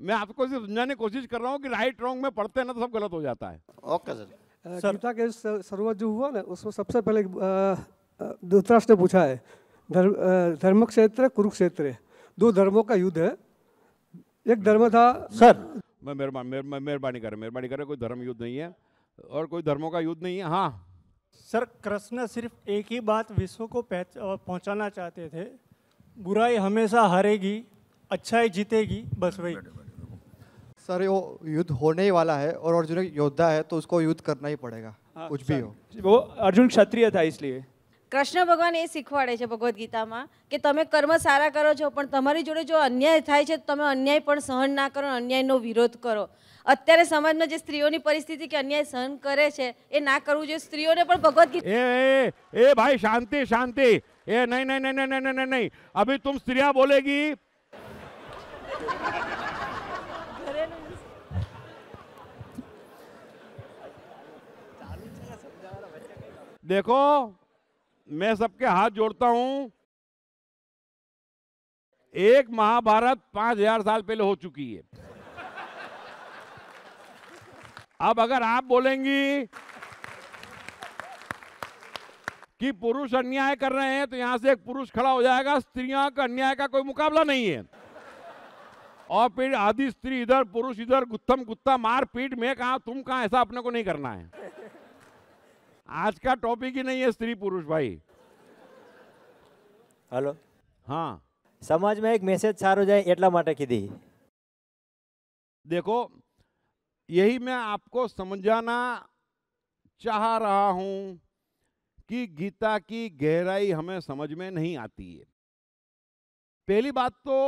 मैं आपको सिर्फ समझाने की कोशिश कर रहा हूँ कि राइट रॉन्ग में पढ़ते हैं ना तो सब गलत हो जाता है ओके सर गीता के शुरुआत जो हुआ ना उसमें सबसे पहले धृतराष्ट्र ने पूछा है धर्म धर्म क्षेत्र कुरुक्षेत्र दो धर्मों का युद्ध है एक धर्म था सर मैं मेहरबान मेहरबानी करें मेहरबानी करें कोई धर्म युद्ध नहीं है और कोई धर्मों का युद्ध नहीं है हाँ सर कृष्ण सिर्फ एक ही बात विश्व को पहुंचाना चाहते थे बुराई हमेशा हारेगी अच्छाई जीतेगी बस वही सर वो युद्ध होने ही वाला है और अर्जुन एक योद्धा है तो उसको युद्ध करना ही पड़ेगा हाँ, कुछ भी हो वो अर्जुन ક્ષત્રિય था इसलिए કૃષ્ણ ભગવાન એ શીખવાડે છે ભગવદ્ ગીતામાં કે તમે કર્મ સારા કરો છો પણ તમારી જોડે જો અન્યાય થાય છે તો તમે અન્યાય પણ સહન ના કરો અન્યાયનો વિરોધ કરો અત્યારે સમાજમાં જે સ્ત્રીઓની પરિસ્થિતિ કે અન્યાય સહન કરે છે એ ના કરવું જોઈએ સ્ત્રીઓને પણ ભગવદ ગીતા એ ભાઈ શાંતિ શાંતિ એ નહીં નહીં નહીં નહીં નહીં નહીં નહીં અભી તુમ સ્ત્રીયા બોલેગી देखो मैं सबके हाथ जोड़ता हूं एक महाभारत पांच हजार साल पहले हो चुकी है अब अगर आप बोलेंगी कि पुरुष अन्याय कर रहे हैं तो यहां से एक पुरुष खड़ा हो जाएगा स्त्रियों का अन्याय का कोई मुकाबला नहीं है और फिर आधी स्त्री इधर पुरुष इधर गुत्थम गुत्ता मार पीट में कहा तुम कहा ऐसा अपने को नहीं करना है आज का टॉपिक ही नहीं है स्त्री पुरुष भाई हेलो हाँ एक मैसेज सारो जाए एटला माटे की दी देखो यही मैं आपको समझाना चाह रहा हूं कि गीता की गहराई हमें समझ में नहीं आती है पहली बात तो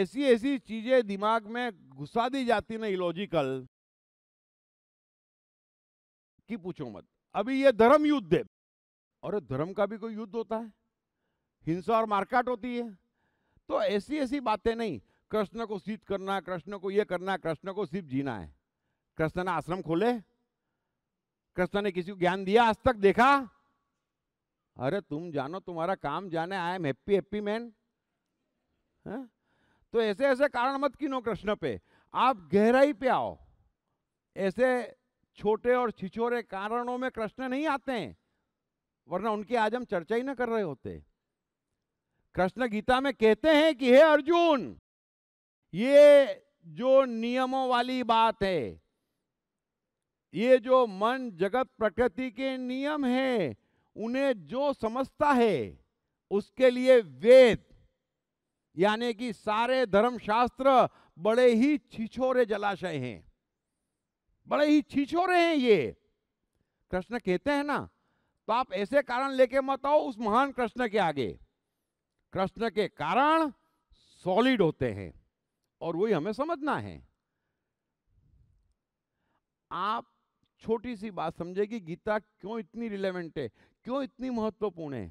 ऐसी ऐसी चीजें दिमाग में घुसा दी जाती ना इलॉजिकल कि पूछो मत अभी ये धर्म युद्ध है और धर्म का भी कोई युद्ध होता है हिंसा और मारकाट होती है तो ऐसी ऐसी बातें नहीं कृष्ण को सीत करना कृष्ण को ये करना कृष्ण को सिर्फ जीना है कृष्ण ने आश्रम खोले कृष्ण ने किसी को ज्ञान दिया आज तक देखा अरे तुम जानो तुम्हारा काम जाने I am happy happy man तो ऐसे ऐसे कारण मत किनो कृष्ण पे आप गहराई पे आओ ऐसे छोटे और छिछोरे कारणों में कृष्ण नहीं आते हैं वरना उनकी आज हम चर्चा ही ना कर रहे होते कृष्ण गीता में कहते हैं कि हे अर्जुन ये जो नियमों वाली बात है ये जो मन जगत प्रकृति के नियम है उन्हें जो समझता है उसके लिए वेद यानी कि सारे धर्मशास्त्र बड़े ही छिछोरे जलाशय हैं बड़े ही छिछो रहे हैं ये कृष्ण कहते हैं ना तो आप ऐसे कारण लेके मत आओ उस महान कृष्ण के आगे कृष्ण के कारण सॉलिड होते हैं और वही हमें समझना है आप छोटी सी बात समझे कि गीता क्यों इतनी रिलेवेंट है क्यों इतनी महत्वपूर्ण है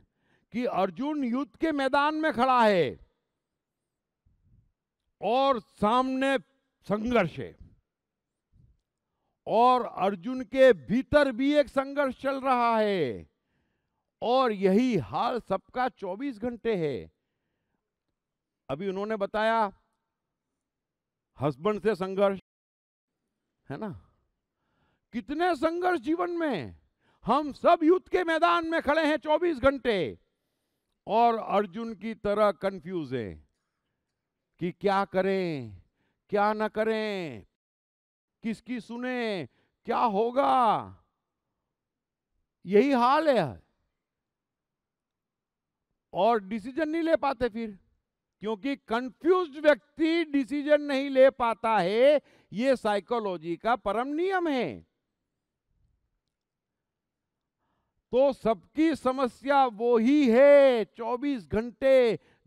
कि अर्जुन युद्ध के मैदान में खड़ा है और सामने संघर्ष है और अर्जुन के भीतर भी एक संघर्ष चल रहा है और यही हाल सबका 24 घंटे है अभी उन्होंने बताया हस्बैंड से संघर्ष है ना कितने संघर्ष जीवन में हम सब युद्ध के मैदान में खड़े हैं 24 घंटे और अर्जुन की तरह कंफ्यूज है कि क्या करें क्या ना करें किसकी सुने क्या होगा यही हाल है और डिसीजन नहीं ले पाते फिर क्योंकि कंफ्यूज व्यक्ति डिसीजन नहीं ले पाता है यह साइकोलॉजी का परम नियम है तो सबकी समस्या वो ही है 24 घंटे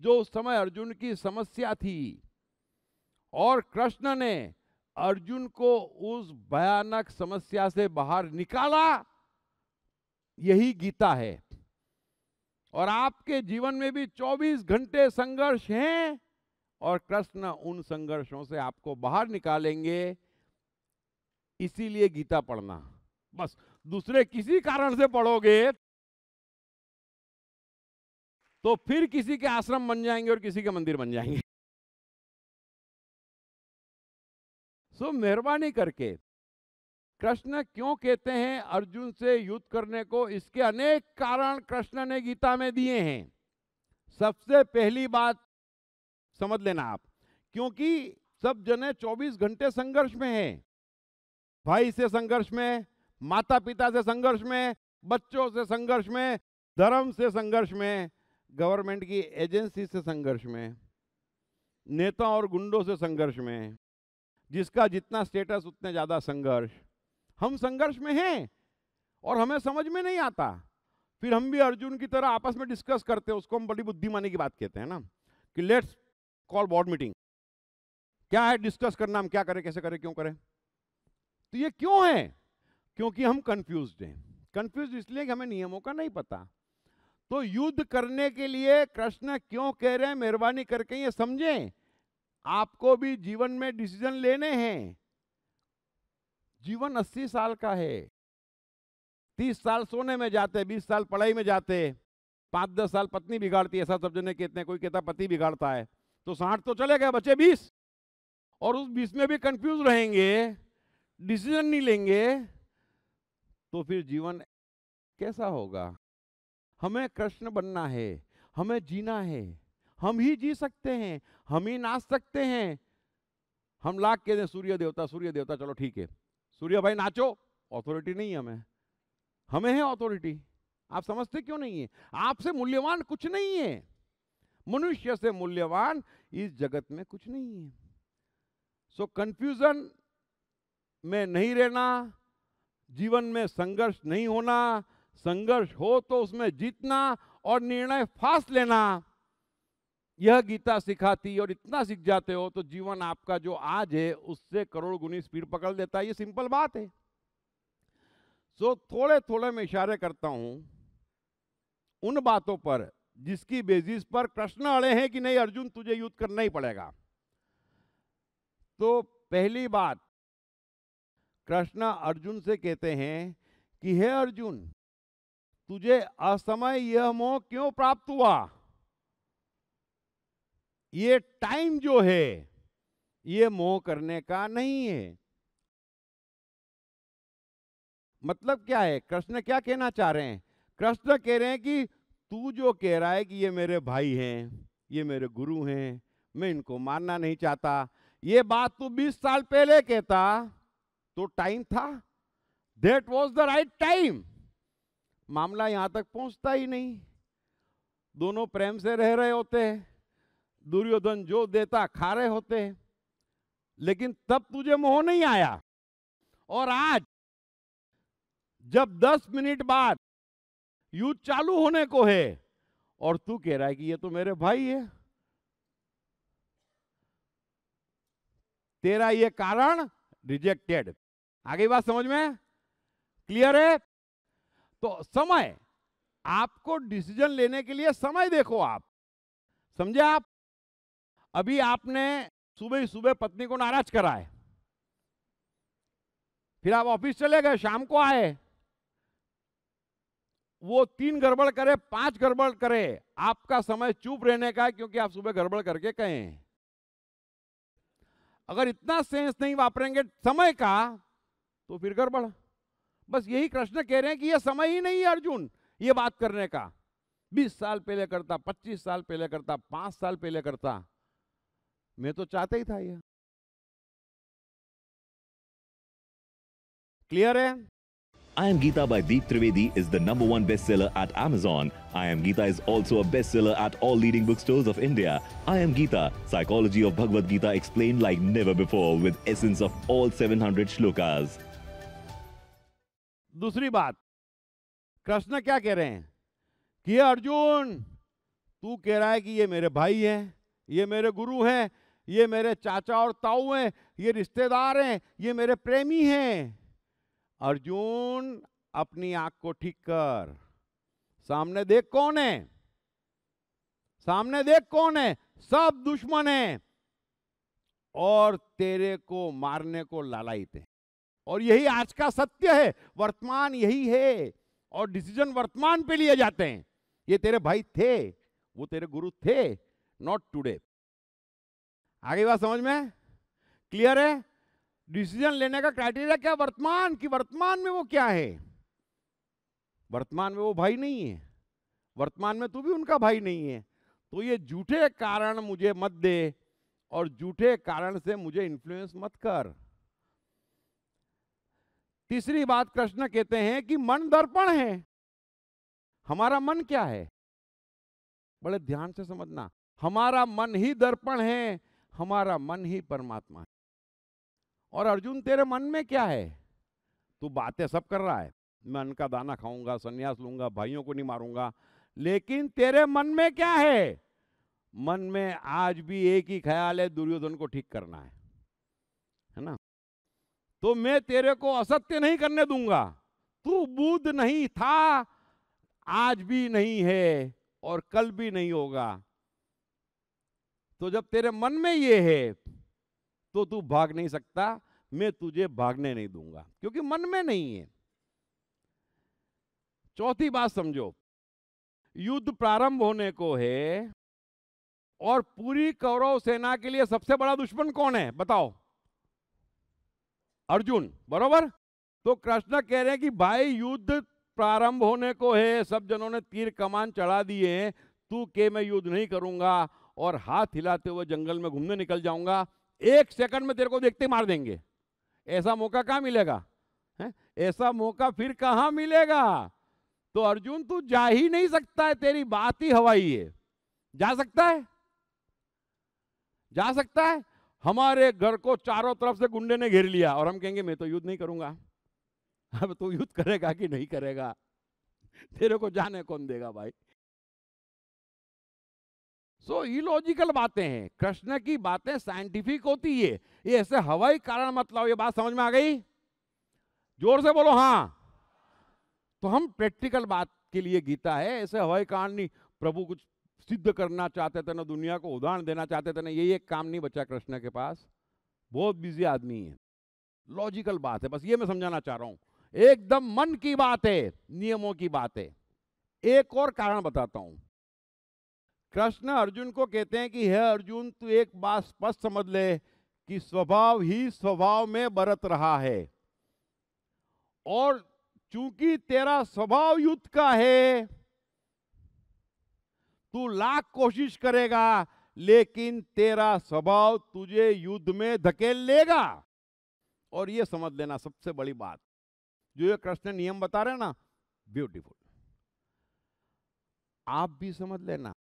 जो उस समय अर्जुन की समस्या थी और कृष्ण ने अर्जुन को उस भयानक समस्या से बाहर निकाला यही गीता है और आपके जीवन में भी 24 घंटे संघर्ष हैं और कृष्ण उन संघर्षों से आपको बाहर निकालेंगे इसीलिए गीता पढ़ना बस दूसरे किसी कारण से पढ़ोगे तो फिर किसी के आश्रम बन जाएंगे और किसी के मंदिर बन जाएंगे सो मेहरबानी करके कृष्ण क्यों कहते हैं अर्जुन से युद्ध करने को इसके अनेक कारण कृष्ण ने गीता में दिए हैं सबसे पहली बात समझ लेना आप क्योंकि सब जने 24 घंटे संघर्ष में हैं भाई से संघर्ष में माता पिता से संघर्ष में बच्चों से संघर्ष में धर्म से संघर्ष में गवर्नमेंट की एजेंसी से संघर्ष में नेताओं और गुंडों से संघर्ष में जिसका जितना स्टेटस उतने ज़्यादा संघर्ष हम संघर्ष में हैं और हमें समझ में नहीं आता फिर हम भी अर्जुन की तरह आपस में डिस्कस करते हैं उसको हम बड़ी बुद्धिमानी की बात कहते हैं ना कि लेट्स कॉल बोर्ड मीटिंग क्या है डिस्कस करना हम क्या करें कैसे करें क्यों करें तो ये क्यों है क्योंकि हम कंफ्यूज हैं कंफ्यूज इसलिए कि हमें नियमों का नहीं पता तो युद्ध करने के लिए कृष्ण क्यों कह रहे हैं मेहरबानी करके ये समझें आपको भी जीवन में डिसीजन लेने हैं जीवन अस्सी साल का है तीस साल सोने में जाते बीस साल पढ़ाई में जाते पांच दस साल पत्नी बिगाड़ती है ऐसा सब जने कहते हैं कोई कहता पति बिगाड़ता है तो साठ तो चले गए बचे बीस और उस बीस में भी कंफ्यूज रहेंगे डिसीजन नहीं लेंगे तो फिर जीवन कैसा होगा हमें कृष्ण बनना है हमें जीना है हम ही जी सकते हैं हम ही नाच सकते हैं हम लाग के दें सूर्य देवता सूर्य देवता चलो ठीक है सूर्य भाई नाचो ऑथोरिटी नहीं है हमें हमें है ऑथोरिटी आप समझते क्यों नहीं है आपसे मूल्यवान कुछ नहीं है मनुष्य से मूल्यवान इस जगत में कुछ नहीं है सो so, कंफ्यूजन में नहीं रहना जीवन में संघर्ष नहीं होना संघर्ष हो तो उसमें जीतना और निर्णय फास्ट लेना यह गीता सिखाती और इतना सीख जाते हो तो जीवन आपका जो आज है उससे करोड़ गुनी स्पीड पकड़ देता है ये सिंपल बात है सो so, थोड़े थोड़े मैं इशारे करता हूं उन बातों पर जिसकी बेसिस पर कृष्ण अड़े हैं कि नहीं अर्जुन तुझे युद्ध करना ही पड़ेगा तो पहली बात कृष्ण अर्जुन से कहते हैं कि हे अर्जुन तुझे असमय यह मोह क्यों प्राप्त हुआ ये टाइम जो है ये मोह करने का नहीं है मतलब क्या है कृष्ण क्या कहना चाह रहे हैं कृष्ण कह रहे हैं कि तू जो कह रहा है कि ये मेरे भाई हैं ये मेरे गुरु हैं मैं इनको मानना नहीं चाहता ये बात तू 20 साल पहले कहता तो टाइम था that was the right time मामला यहां तक पहुंचता ही नहीं दोनों प्रेम से रह रहे होते हैं दुर्योधन जो देता खा रहे होते हैं लेकिन तब तुझे मोह नहीं आया और आज जब 10 मिनट बाद युद्ध चालू होने को है और तू कह रहा है कि ये तो मेरे भाई है तेरा ये कारण रिजेक्टेड आगे बात समझ में क्लियर है तो समय आपको डिसीजन लेने के लिए समय देखो आप समझे आप अभी आपने सुबह ही सुबह पत्नी को नाराज कराए फिर आप ऑफिस चले गए शाम को आए वो तीन गड़बड़ करे पांच गड़बड़ करे आपका समय चुप रहने का है क्योंकि आप सुबह गड़बड़ करके हैं अगर इतना सेंस नहीं वापरेंगे समय का तो फिर गड़बड़ बस यही कृष्ण कह रहे हैं कि यह समय ही नहीं है अर्जुन ये बात करने का 20 साल पहले करता 25 साल पहले करता 5 साल पहले करता मैं तो चाहता ही था यह क्लियर है I Am Gita by Deep Trivedi is the number one bestseller at Amazon. I Am Gita is also a bestseller at all leading bookstores of India. I Am Gita, Psychology of Bhagavad Gita explained like never before with essence of all 700 shlokas. दूसरी बात कृष्ण क्या कह रहे हैं कि अर्जुन तू कह रहा है कि ये मेरे भाई हैं ये मेरे गुरु हैं ये मेरे चाचा और ताऊ हैं ये रिश्तेदार हैं ये मेरे प्रेमी हैं अर्जुन अपनी आंख को ठीक कर सामने देख कौन है सामने देख कौन है सब दुश्मन है और तेरे को मारने को लालाई है और यही आज का सत्य है वर्तमान यही है और डिसीजन वर्तमान पे लिए जाते हैं ये तेरे भाई थे वो तेरे गुरु थे नॉट टूडे आगे बात समझ में क्लियर है डिसीजन लेने का क्राइटेरिया क्या वर्तमान की वर्तमान में वो क्या है वर्तमान में वो भाई नहीं है वर्तमान में तू भी उनका भाई नहीं है तो ये झूठे कारण मुझे मत दे और झूठे कारण से मुझे इन्फ्लुएंस मत कर तीसरी बात कृष्ण कहते हैं कि मन दर्पण है हमारा मन क्या है बड़े ध्यान से समझना हमारा मन ही दर्पण है हमारा मन ही परमात्मा है और अर्जुन तेरे मन में क्या है तू बातें सब कर रहा है मैं अन्न का दाना खाऊंगा संन्यास लूंगा भाइयों को नहीं मारूंगा लेकिन तेरे मन में क्या है मन में आज भी एक ही ख्याल है दुर्योधन को ठीक करना है है ना तो मैं तेरे को असत्य नहीं करने दूंगा तू बुद्ध नहीं था आज भी नहीं है और कल भी नहीं होगा तो जब तेरे मन में ये है तो तू भाग नहीं सकता मैं तुझे भागने नहीं दूंगा क्योंकि मन में नहीं है चौथी बात समझो युद्ध प्रारंभ होने को है और पूरी कौरव सेना के लिए सबसे बड़ा दुश्मन कौन है बताओ अर्जुन बरोबर तो कृष्ण कह रहे हैं कि भाई युद्ध प्रारंभ होने को है सब जनों ने तीर कमान चढ़ा दिए तू के मैं युद्ध नहीं करूंगा और हाथ हिलाते हुए जंगल में घूमने निकल जाऊंगा एक सेकंड में तेरे को देखते मार देंगे ऐसा मौका कहाँ मिलेगा ऐसा मौका फिर कहाँ मिलेगा तो अर्जुन तू जा ही नहीं सकता है तेरी बात ही हवाई है जा सकता है जा सकता है हमारे घर को चारों तरफ से गुंडे ने घेर लिया और हम कहेंगे मैं तो युद्ध नहीं करूंगा अब तू युद्ध करेगा कि नहीं करेगा तेरे को जाने कौन देगा भाई सो इलॉजिकल बातें हैं कृष्ण की बातें साइंटिफिक होती है ये ऐसे हवाई कारण मतलब ये बात समझ में आ गई जोर से बोलो हाँ तो हम प्रैक्टिकल बात के लिए गीता है ऐसे हवाई कारण नहीं प्रभु कुछ सिद्ध करना चाहते थे ना दुनिया को उदाहरण देना चाहते थे ना यही एक काम नहीं बचा कृष्ण के पास बहुत बिजी आदमी है लॉजिकल बात है बस ये मैं समझाना चाह रहा हूं एकदम मन की बात है नियमों की बात है एक और कारण बताता हूं कृष्ण अर्जुन को कहते हैं कि हे अर्जुन तू एक बात स्पष्ट समझ ले कि स्वभाव ही स्वभाव में बरत रहा है और चूंकि तेरा स्वभाव युद्ध का है तू लाख कोशिश करेगा लेकिन तेरा स्वभाव तुझे युद्ध में धकेल लेगा और यह समझ लेना सबसे बड़ी बात जो ये कृष्ण नियम बता रहे ना ब्यूटीफुल आप भी समझ लेना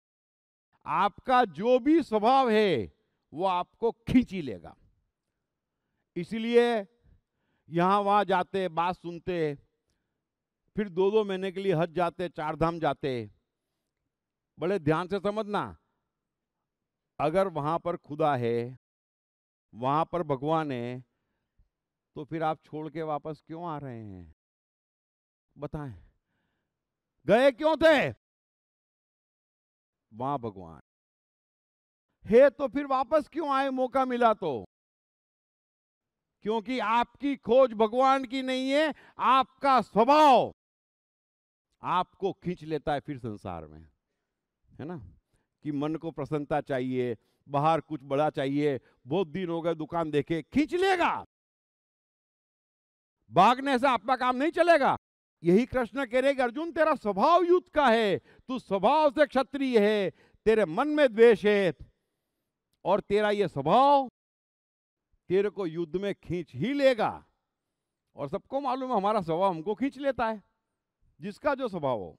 आपका जो भी स्वभाव है वो आपको खींची लेगा इसलिए यहां वहां जाते बात सुनते फिर दो दो महीने के लिए हज जाते चार धाम जाते बड़े ध्यान से समझना अगर वहां पर खुदा है वहां पर भगवान है तो फिर आप छोड़ के वापस क्यों आ रहे हैं बताएं गए क्यों थे वहां भगवान हे तो फिर वापस क्यों आए मौका मिला तो क्योंकि आपकी खोज भगवान की नहीं है आपका स्वभाव आपको खींच लेता है फिर संसार में है ना कि मन को प्रसन्नता चाहिए बाहर कुछ बड़ा चाहिए बहुत दिन हो गए दुकान देखे खींच लेगा भागने से आपका काम नहीं चलेगा यही कृष्ण कह रहे कि अर्जुन तेरा स्वभाव युद्ध का है तू स्वभाव से क्षत्रिय है तेरे मन में द्वेष है और तेरा यह स्वभाव तेरे को युद्ध में खींच ही लेगा और सबको मालूम है हमारा स्वभाव हमको खींच लेता है जिसका जो स्वभाव हो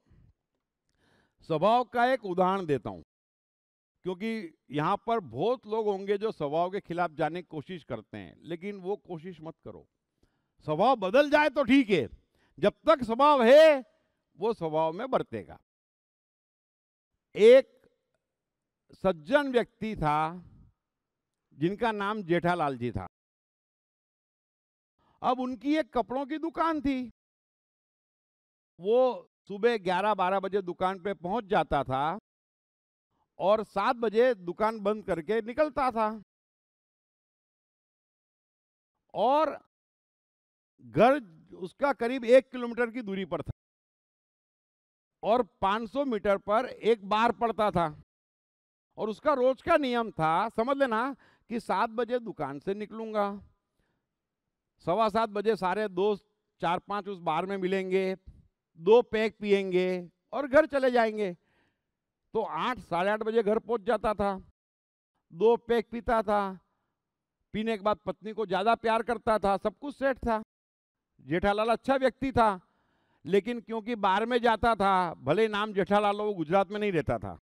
स्वभाव का एक उदाहरण देता हूं क्योंकि यहां पर बहुत लोग होंगे जो स्वभाव के खिलाफ जाने की कोशिश करते हैं लेकिन वो कोशिश मत करो स्वभाव बदल जाए तो ठीक है जब तक स्वभाव है वो स्वभाव में बरतेगा एक सज्जन व्यक्ति था जिनका नाम जेठालाल जी था अब उनकी एक कपड़ों की दुकान थी वो सुबह 11-12 बजे दुकान पे पहुंच जाता था और 7 बजे दुकान बंद करके निकलता था और घर उसका करीब एक किलोमीटर की दूरी पर था और 500 मीटर पर एक बार पड़ता था और उसका रोज का नियम था समझ लेना कि सात बजे दुकान से निकलूंगा सवा सात बजे सारे दोस्त चार पांच उस बार में मिलेंगे दो पैक पियेंगे और घर चले जाएंगे तो आठ साढ़े आठ बजे घर पहुंच जाता था दो पैक पीता था पीने के बाद पत्नी को ज़्यादा प्यार करता था सब कुछ सेट था जेठालाल अच्छा व्यक्ति था लेकिन क्योंकि बार में जाता था भले नाम जेठालाल वो गुजरात में नहीं रहता था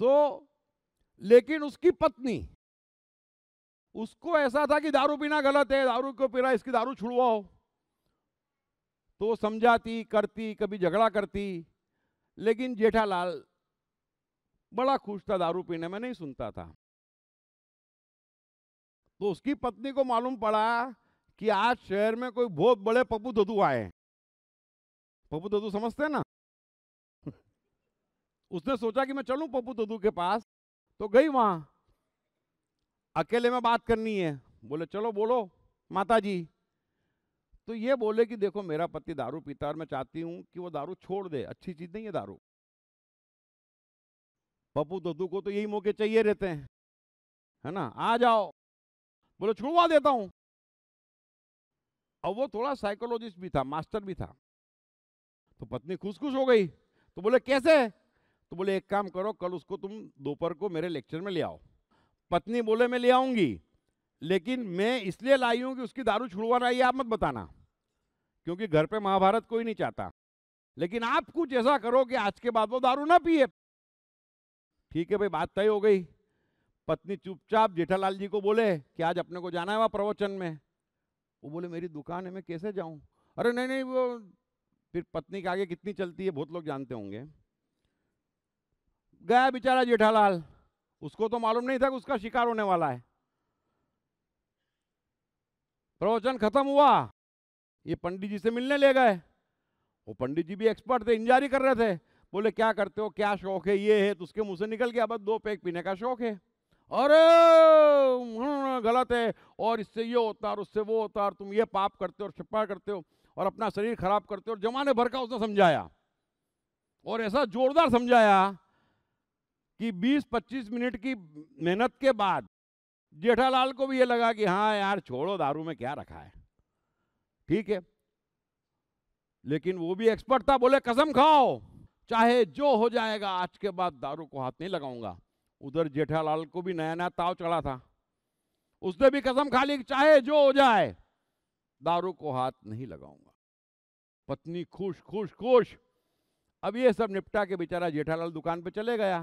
सो so, लेकिन उसकी पत्नी उसको ऐसा था कि दारू पीना गलत है दारू क्यों पी रहा इसकी दारू छुड़वाओ तो समझाती करती कभी झगड़ा करती लेकिन जेठालाल बड़ा खुश था दारू पीने में नहीं सुनता था तो उसकी पत्नी को मालूम पड़ा कि आज शहर में कोई बहुत बड़े पप्पू ददू आए पप्पू ददू समझते हैं ना (laughs) उसने सोचा कि मैं चलूं पप्पू ददू के पास तो गई वहां अकेले में बात करनी है बोले चलो बोलो माता जी तो ये बोले कि देखो मेरा पति दारू पीता और मैं चाहती हूं कि वो दारू छोड़ दे अच्छी चीज नहीं है दारू पप्पू दधु को तो यही मौके चाहिए रहते हैं है ना आ जाओ बोलो छुड़वा देता हूं अब वो थोड़ा साइकोलॉजिस्ट भी था मास्टर भी था तो पत्नी खुश खुश हो गई तो बोले कैसे तो बोले एक काम करो कल उसको तुम दोपहर को मेरे लेक्चर में ले आओ पत्नी बोले मैं ले आऊंगी लेकिन मैं इसलिए लाई हूं कि उसकी दारू छुड़वाना ये आप मत बताना क्योंकि घर पे महाभारत कोई नहीं चाहता लेकिन आप कुछ ऐसा करो कि आज के बाद वो दारू ना पिए ठीक है भाई बात तय हो गई पत्नी चुपचाप जेठालाल जी को बोले कि आज अपने को जाना है वहाँ प्रवचन में वो बोले मेरी दुकान है मैं कैसे जाऊँ अरे नहीं नहीं वो फिर पत्नी के आगे कितनी चलती है बहुत लोग जानते होंगे गया बेचारा जेठालाल उसको तो मालूम नहीं था कि उसका शिकार होने वाला है प्रवचन खत्म हुआ ये पंडित जी से मिलने ले गए वो पंडित जी भी एक्सपर्ट थे इंजारी कर रहे थे बोले क्या करते हो क्या शौक है ये है तो उसके मुंह से निकल गया बस दो पैक पीने का शौक है अरे गलत है और इससे ये होता है और उससे वो होता है और तुम ये पाप करते हो और छिपा करते हो और अपना शरीर खराब करते हो और जमाने भर का उसने समझाया और ऐसा जोरदार समझाया कि 20-25 मिनट की मेहनत के बाद जेठालाल को भी ये लगा कि हाँ यार छोड़ो दारू में क्या रखा है ठीक है लेकिन वो भी एक्सपर्ट था बोले कसम खाओ चाहे जो हो जाएगा आज के बाद दारू को हाथ नहीं लगाऊंगा उधर जेठालाल को भी नया नया ताव चढ़ा था उसने भी कसम खा ली चाहे जो हो जाए दारू को हाथ नहीं लगाऊंगा पत्नी खुश खुश खुश अब ये सब निपटा के बेचारा जेठालाल दुकान पे चले गया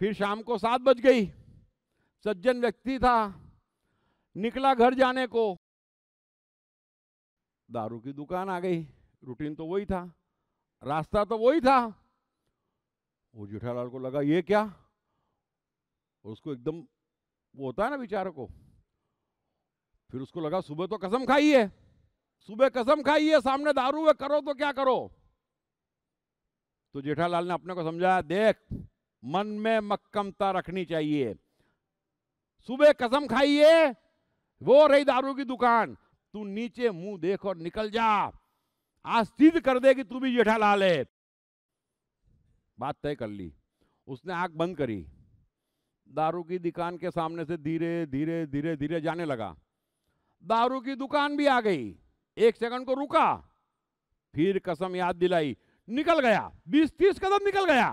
फिर शाम को सात बज गई सज्जन व्यक्ति था निकला घर जाने को दारू की दुकान आ गई रूटीन तो वही था रास्ता तो वही था वो जेठालाल को लगा ये क्या और उसको एकदम वो होता है ना बिचारों को फिर उसको लगा सुबह तो कसम खाई है सुबह कसम खाई है सामने दारू है करो तो क्या करो तो जेठालाल ने अपने को समझाया देख मन में मक्कमता रखनी चाहिए सुबह कसम खाइए वो रही दारू की दुकान तू नीचे मुंह देख और निकल जा आज सिद्ध कर दे कि तू भी जेठालाल है बात तय कर ली उसने आग बंद करी दारू की दुकान के सामने से धीरे धीरे धीरे धीरे जाने लगा दारू की दुकान भी आ गई एक सेकंड को रुका फिर कसम याद दिलाई निकल गया बीस तीस कदम निकल गया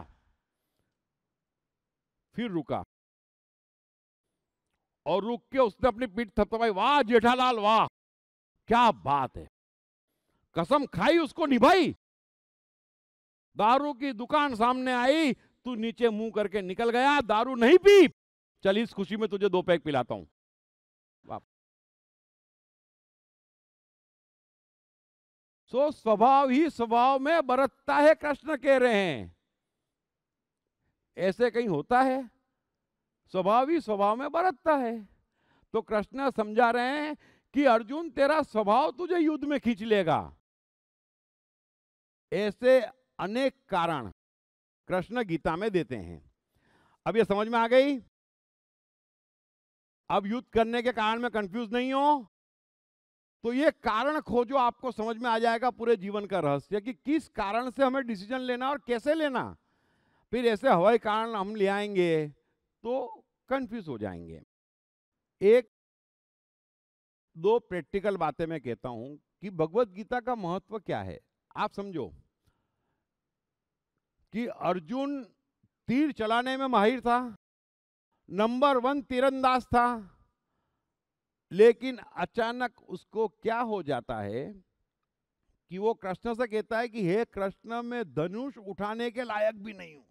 फिर रुका और रुक के उसने अपनी पीठ थपथपाई वाह जेठालाल वाह क्या बात है कसम खाई उसको निभाई दारू की दुकान सामने आई तू नीचे मुंह करके निकल गया दारू नहीं पी चल इस खुशी में तुझे दो पैक पिलाता हूं सो स्वभाव ही स्वभाव में बरतता है कृष्ण कह रहे हैं ऐसे कहीं होता है स्वभाव ही स्वभाव में बरतता है तो कृष्ण समझा रहे हैं कि अर्जुन तेरा स्वभाव तुझे युद्ध में खींच लेगा ऐसे अनेक कारण कृष्ण गीता में देते हैं अब ये समझ में आ गई अब युद्ध करने के कारण में कंफ्यूज नहीं हो तो ये कारण खोजो आपको समझ में आ जाएगा पूरे जीवन का रहस्य कि किस कारण से हमें डिसीजन लेना और कैसे लेना फिर ऐसे हवाई कारण हम ले आएंगे तो कंफ्यूज हो जाएंगे एक दो प्रैक्टिकल बातें मैं कहता हूं कि भगवत गीता का महत्व क्या है आप समझो कि अर्जुन तीर चलाने में माहिर था नंबर वन तीरंदाज था लेकिन अचानक उसको क्या हो जाता है कि वो कृष्ण से कहता है कि हे कृष्ण मैं धनुष उठाने के लायक भी नहीं हूं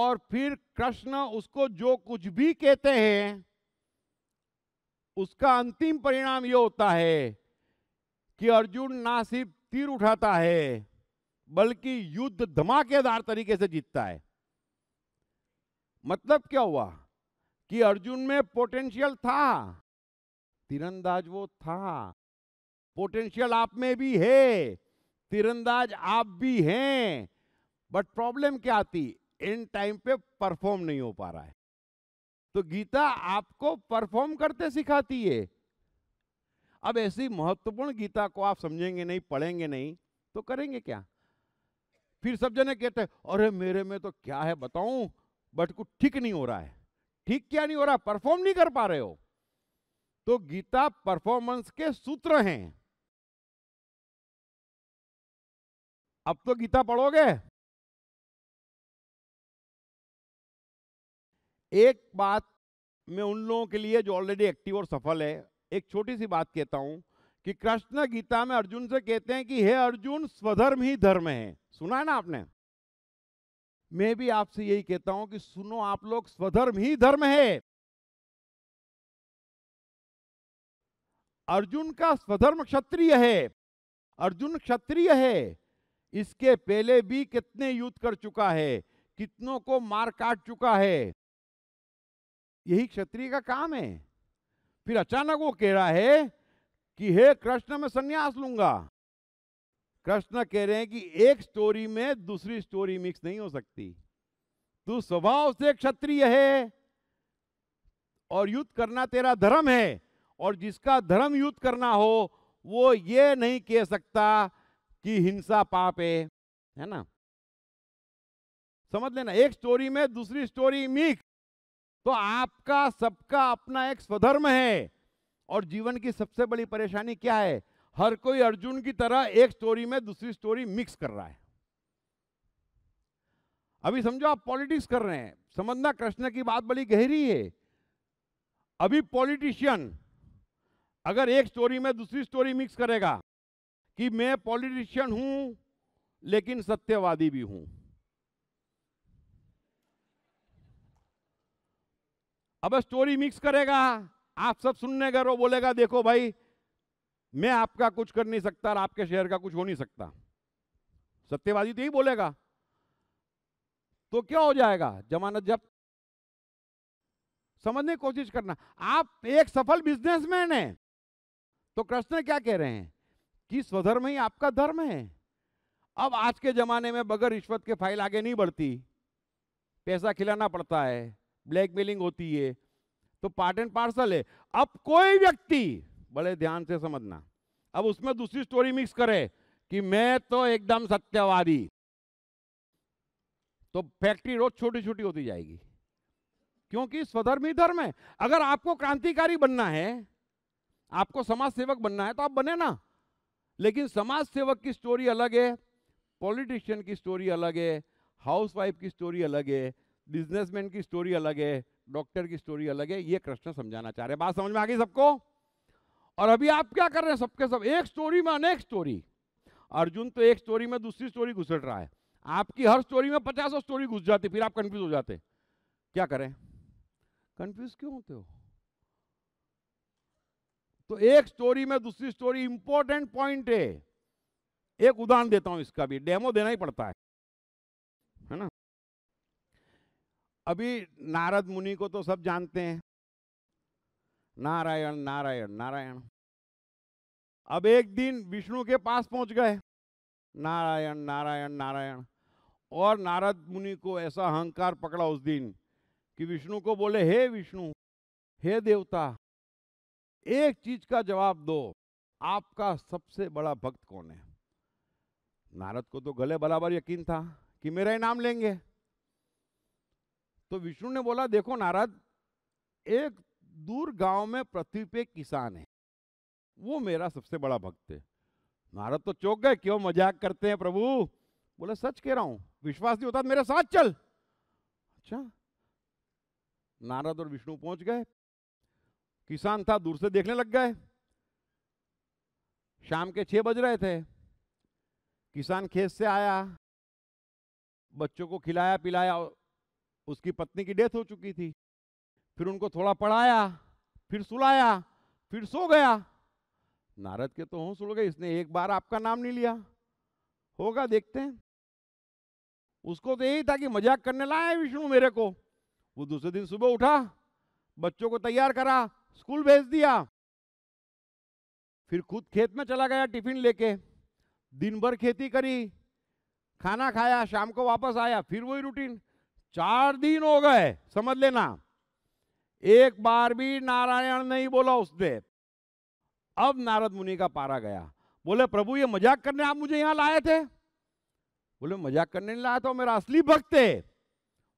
और फिर कृष्ण उसको जो कुछ भी कहते हैं उसका अंतिम परिणाम यह होता है कि अर्जुन ना सिर्फ तीर उठाता है बल्कि युद्ध धमाकेदार तरीके से जीतता है मतलब क्या हुआ कि अर्जुन में पोटेंशियल था तीरंदाज वो था पोटेंशियल आप में भी है तीरंदाज आप भी हैं बट प्रॉब्लम क्या आती इन टाइम पे परफॉर्म नहीं हो पा रहा है तो गीता आपको परफॉर्म करते सिखाती है अब ऐसी महत्वपूर्ण गीता को आप समझेंगे नहीं पढ़ेंगे नहीं तो करेंगे क्या फिर सब जने कहते हैं अरे मेरे में तो क्या है बताऊं बट कुछ ठीक नहीं हो रहा है ठीक क्या नहीं हो रहा परफॉर्म नहीं कर पा रहे हो तो गीता परफॉर्मेंस के सूत्र हैं अब तो गीता पढ़ोगे एक बात मैं उन लोगों के लिए जो ऑलरेडी एक्टिव और सफल है एक छोटी सी बात कहता हूं कि कृष्ण गीता में अर्जुन से कहते हैं कि हे अर्जुन स्वधर्म ही धर्म है सुना है ना आपने मैं भी आपसे यही कहता हूं कि सुनो आप लोग स्वधर्म ही धर्म है अर्जुन का स्वधर्म क्षत्रिय है अर्जुन क्षत्रिय है इसके पहले भी कितने युद्ध कर चुका है कितनों को मार काट चुका है यही क्षत्रिय का काम है फिर अचानक वो कह रहा है कि हे कृष्ण मैं संन्यास लूंगा कृष्ण कह रहे हैं कि एक स्टोरी में दूसरी स्टोरी मिक्स नहीं हो सकती तू स्वभाव से क्षत्रिय है और युद्ध करना तेरा धर्म है और जिसका धर्म युद्ध करना हो वो ये नहीं कह सकता कि हिंसा पाप है है ना समझ लेना एक स्टोरी में दूसरी स्टोरी मिक्स तो आपका सबका अपना एक स्वधर्म है और जीवन की सबसे बड़ी परेशानी क्या है हर कोई अर्जुन की तरह एक स्टोरी में दूसरी स्टोरी मिक्स कर रहा है अभी समझो आप पॉलिटिक्स कर रहे हैं समझना कृष्ण की बात बड़ी गहरी है अभी पॉलिटिशियन अगर एक स्टोरी में दूसरी स्टोरी मिक्स करेगा कि मैं पॉलिटिशियन हूं लेकिन सत्यवादी भी हूं अब स्टोरी मिक्स करेगा आप सब सुनने गए वो बोलेगा देखो भाई मैं आपका कुछ कर नहीं सकता और आपके शहर का कुछ हो नहीं सकता सत्यवादी तो यही बोलेगा तो क्या हो जाएगा जमानत जब समझने की कोशिश करना आप एक सफल बिजनेसमैन हैं तो कृष्ण क्या कह रहे हैं कि स्वधर्म ही आपका धर्म है अब आज के ज़माने में बगैर रिश्वत के फाइल आगे नहीं बढ़ती पैसा खिलाना पड़ता है ब्लैकमेलिंग होती है तो पार्ट एंड पार्सल है अब कोई व्यक्ति बड़े ध्यान से समझना अब उसमें दूसरी स्टोरी मिक्स करे कि मैं तो एकदम सत्यवादी तो फैक्ट्री रोज छोटी छोटी होती जाएगी क्योंकि स्वधर्म ही धर्म है अगर आपको क्रांतिकारी बनना है आपको समाज सेवक बनना है तो आप बने ना लेकिन समाज सेवक की स्टोरी अलग है पॉलिटिशियन की स्टोरी अलग है हाउसवाइफ की स्टोरी अलग है बिजनेसमैन की स्टोरी अलग है डॉक्टर की स्टोरी अलग है ये कृष्ण समझाना चाह रहे बात समझ में आ गई सबको और अभी आप क्या कर रहे हैं सबके सब एक स्टोरी में अनेक स्टोरी अर्जुन तो एक स्टोरी में दूसरी स्टोरी घुसट रहा है आपकी हर स्टोरी में पचासों स्टोरी घुस जाती फिर आप कंफ्यूज हो जाते क्या करें कंफ्यूज क्यों होते हो तो एक स्टोरी में दूसरी स्टोरी इंपॉर्टेंट पॉइंट है एक उदाहरण देता हूं इसका भी डेमो देना ही पड़ता है है ना अभी नारद मुनि को तो सब जानते हैं नारायण नारायण नारायण अब एक दिन विष्णु के पास पहुंच गए नारायण नारायण नारायण और नारद मुनि को ऐसा अहंकार पकड़ा उस दिन कि विष्णु को बोले हे विष्णु हे देवता एक चीज का जवाब दो आपका सबसे बड़ा भक्त कौन है नारद को तो गले बराबर यकीन था कि मेरा ही नाम लेंगे तो विष्णु ने बोला देखो नारद एक दूर गांव में पृथ्वी पे किसान है वो मेरा सबसे बड़ा भक्त है नारद तो चौक गए क्यों मजाक करते हैं प्रभु बोले सच कह रहा हूं विश्वास नहीं होता मेरे साथ चल अच्छा नारद और विष्णु पहुंच गए किसान था दूर से देखने लग गए शाम के छह बज रहे थे किसान खेत से आया बच्चों को खिलाया पिलाया उसकी पत्नी की डेथ हो चुकी थी फिर उनको थोड़ा पढ़ाया फिर सुलाया फिर सो गया नारद के तो हो सुल गए इसने एक बार आपका नाम नहीं लिया होगा देखते हैं उसको तो यही था कि मजाक करने लाए विष्णु मेरे को वो दूसरे दिन सुबह उठा बच्चों को तैयार करा स्कूल भेज दिया फिर खुद खेत में चला गया टिफिन लेके दिन भर खेती करी खाना खाया शाम को वापस आया फिर वही रूटीन चार दिन हो गए समझ लेना एक बार भी नारायण नहीं बोला उसने अब नारद मुनि का पारा गया बोले प्रभु ये मजाक करने आप मुझे यहां लाए थे बोले मजाक करने नहीं लाया था मेरा असली भक्त है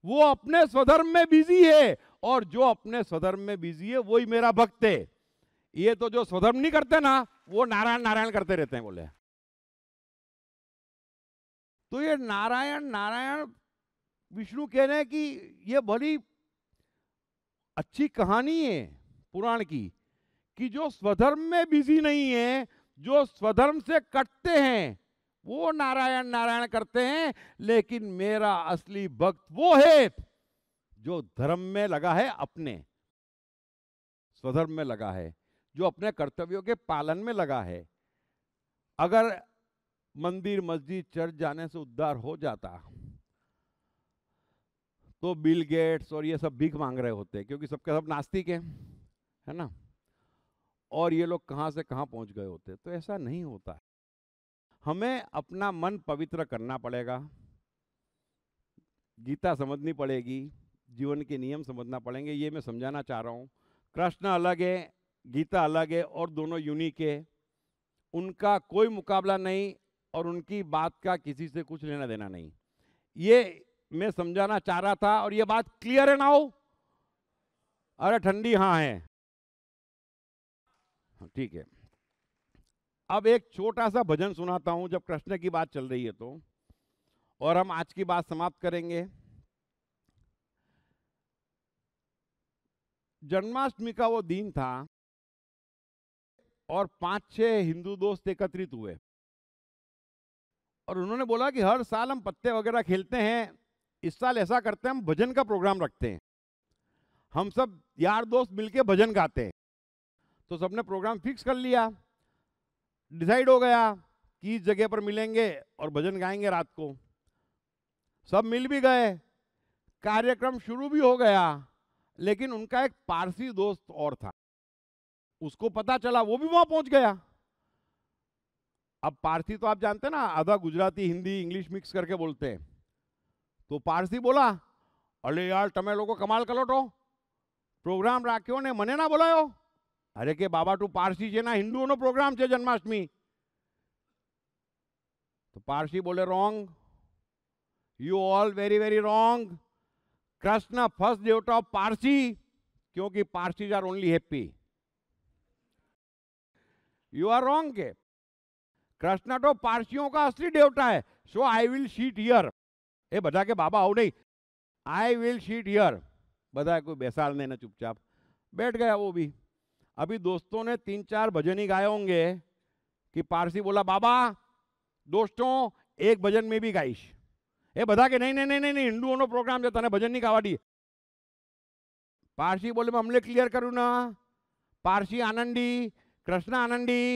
वो अपने स्वधर्म में बिजी है और जो अपने स्वधर्म में बिजी है वही मेरा भक्त है ये तो जो स्वधर्म नहीं करते ना वो नारायण नारायण करते रहते हैं बोले तो ये नारायण नारायण विष्णु कह रहे हैं कि यह बड़ी अच्छी कहानी है पुराण की कि जो स्वधर्म में बिजी नहीं है जो स्वधर्म से कटते हैं वो नारायण नारायण करते हैं लेकिन मेरा असली भक्त वो है जो धर्म में लगा है अपने स्वधर्म में लगा है जो अपने कर्तव्यों के पालन में लगा है अगर मंदिर मस्जिद चर्च जाने से उद्धार हो जाता तो बिल गेट्स और ये सब भीख मांग रहे होते हैं क्योंकि सबके सब नास्तिक हैं है ना और ये लोग कहाँ से कहाँ पहुँच गए होते तो ऐसा नहीं होता है हमें अपना मन पवित्र करना पड़ेगा गीता समझनी पड़ेगी जीवन के नियम समझना पड़ेंगे ये मैं समझाना चाह रहा हूँ कृष्ण अलग है गीता अलग है और दोनों यूनिक है उनका कोई मुकाबला नहीं और उनकी बात का किसी से कुछ लेना देना नहीं ये मैं समझाना चाह रहा था और ये बात क्लियर है ना हो अरे ठंडी हाँ है हाँ, ठीक है अब एक छोटा सा भजन सुनाता हूं जब कृष्ण की बात चल रही है तो और हम आज की बात समाप्त करेंगे जन्माष्टमी का वो दिन था और पांच छह हिंदू दोस्त एकत्रित हुए और उन्होंने बोला कि हर साल हम पत्ते वगैरह खेलते हैं इस साल ऐसा करते हैं हम भजन का प्रोग्राम रखते हैं हम सब यार दोस्त मिलके भजन गाते हैं तो सबने प्रोग्राम फिक्स कर लिया डिसाइड हो गया कि इस जगह पर मिलेंगे और भजन गाएंगे रात को सब मिल भी गए कार्यक्रम शुरू भी हो गया लेकिन उनका एक पारसी दोस्त और था उसको पता चला वो भी वहां पहुंच गया अब पारसी तो आप जानते ना आधा गुजराती हिंदी इंग्लिश मिक्स करके बोलते हैं तो पारसी बोला अरे यार ते लोग कमाल करो तो प्रोग्राम राख्य ने ना बोला अरे के बाबा तू पारसी है ना ना प्रोग्राम है जन्माष्टमी तो पारसी बोले wrong you all very very wrong Krishna first devta of Parsi क्योंकि Parsis are only happy you are wrong के कृष्ण तो पारसियों का असली देवता है so I will sit here એ બધા કે બાબા આવું નહીં આઈ વિલ શીટ હિયર બધા કોઈ બેસાડને એને ચૂપચાપ बैठ गया वो भी अभी दोस्तों ने तीन चार भजन ही गाए होंगे कि पारसी बोला बाबा दोस्तों एक भजन में भी गाइश એ બધા કે નહીં નહીં નહીં નહીં હિન્દુઓનો પ્રોગ્રામ છે તને ભજન નહીં ગાવા દઈએ પારસી બોલે અમને ક્લિયર કર્યું ના પારસી આનંદી કૃષ્ણ આનંદી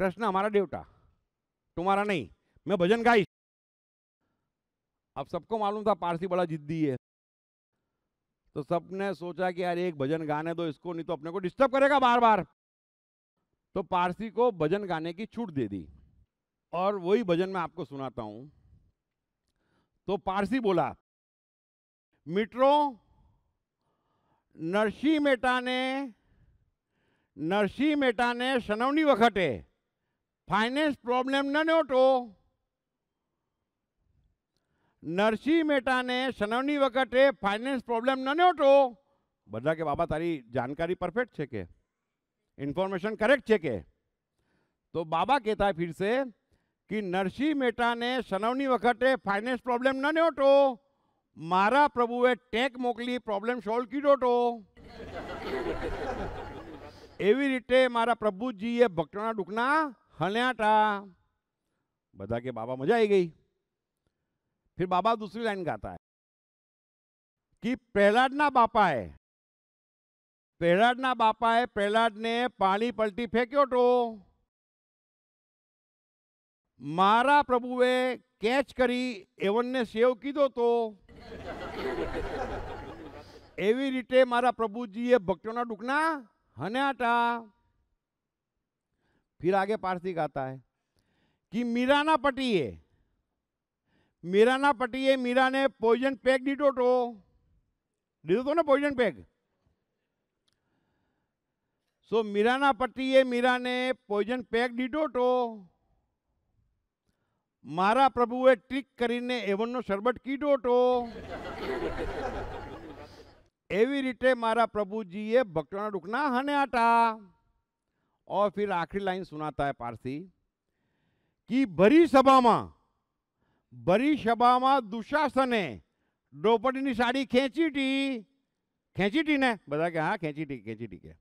કૃષ્ણ અમારા દેવતા તુમારા નહીં મેં ભજન ગાઈશ अब सबको मालूम था पारसी बड़ा जिद्दी है तो सबने सोचा कि यार एक भजन गाने दो इसको नहीं तो अपने को डिस्टर्ब करेगा बार बार तो पारसी को भजन गाने की छूट दे दी और वही भजन मैं आपको सुनाता हूं तो पारसी बोला मिट्रो ने नरसी मेटा ने સનવની વખતે फाइनेंस प्रॉब्लम न नोटो नरसिंह मेहता ने शनवनी वक्त फाइनेंस प्रॉब्लम नो बदा के बाबा तारी जानकारी परफेक्ट है के इन्फॉर्मेशन करेक्ट है के तो बाबा कहता है फिर से कि नरसिंह मेहता ने शनवनी वक्त फाइनेंस प्रॉब्लम नो मारा प्रभुए टेक मोकली प्रॉब्लम सोल्व कीधो तो एवं रीते मारा प्रभुजीए भक्तों डूकना हल्या था बदा के बाबा मजा आई गई फिर बाबा दूसरी लाइन गाता है कि प्रहलाद ना बापा है प्रहलाद ना बापा है प्रहलाद ने पानी पलटी फेंक्यो तो मारा प्रभुए कैच करी एवन ने सेव कीधो तो एवी रीते मारा प्रभु जी ए भक्तों डुकना हन्या फिर आगे पारसी गाता है कि मीरा ना पटी है મીરાના પતિએ મીરાને પોઈઝન પેક દીધો હતો દીધો હતો ને પોઈઝન પેક સો મીરાના પતિએ મીરાને પોઈઝન પેક દીધો હતો મારા પ્રભુએ ટ્રીક કરીને એવનનો શરબત કીધો હતો એવી રીતે માरा प्रभु जी ये भक्तों रुकना हने आटा और फिर आखिरी लाइन सुनाता है पारसी कि भरी सभा में बड़ी सभा में दुशासने ढोपड़ी साड़ी खेची थी खेची थी ने बता के हाँ खेची थी खेची ठीक है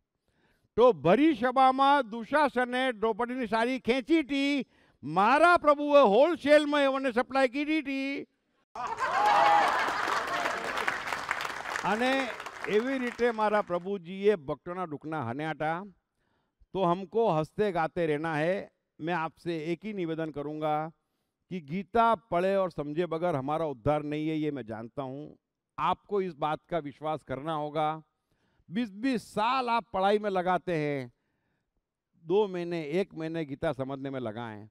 तो बड़ी सभा में दुशासने ढोपड़ी साड़ी खेची थी मारा प्रभु होलसेल में सप्लाय की थी, थी। एवी रीते मारा प्रभु जीए भक्तों दुखना हनया था तो हमको हंसते गाते रहना है मैं आपसे एक ही निवेदन करूंगा कि गीता पढ़े और समझे बगैर हमारा उद्धार नहीं है ये मैं जानता हूँ आपको इस बात का विश्वास करना होगा बीस बीस साल आप पढ़ाई में लगाते हैं दो महीने एक महीने गीता समझने में लगाएं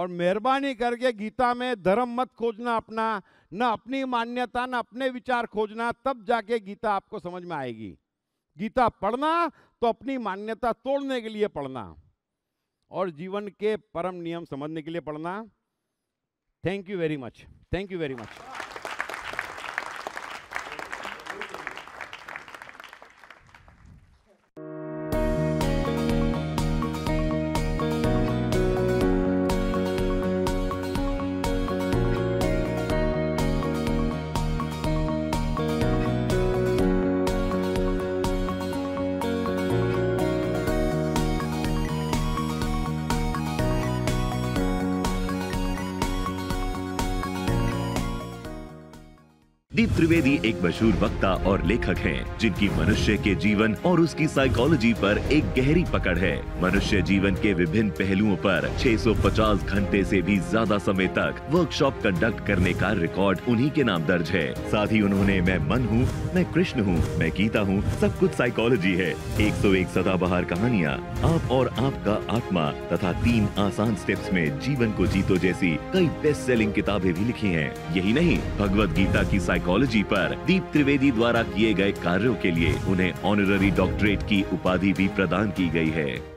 और मेहरबानी करके गीता में धर्म मत खोजना अपना न अपनी मान्यता न अपने विचार खोजना तब जाके गीता आपको समझ में आएगी गीता पढ़ना तो अपनी मान्यता तोड़ने के लिए पढ़ना और जीवन के परम नियम समझने के लिए पढ़ना Thank you very much. Thank you very much. Dwivedi एक मशहूर वक्ता और लेखक हैं, जिनकी मनुष्य के जीवन और उसकी साइकोलॉजी पर एक गहरी पकड़ है मनुष्य जीवन के विभिन्न पहलुओं पर 650 घंटे से भी ज्यादा समय तक वर्कशॉप कंडक्ट करने का रिकॉर्ड उन्हीं के नाम दर्ज है साथ ही उन्होंने मैं मन हूँ मैं कृष्ण हूँ मैं गीता हूँ सब कुछ साइकोलॉजी है एक सौ एक सदाबहार कहानियाँ आप और आपका आत्मा तथा तीन आसान स्टेप्स में जीवन को जीतो जैसी कई बेस्ट सेलिंग किताबें भी लिखी है यही नहीं भगवत गीता की साइकोलॉजी टीवी पर दीप त्रिवेदी द्वारा किए गए कार्यों के लिए उन्हें ऑनररी डॉक्टरेट की उपाधि भी प्रदान की गई है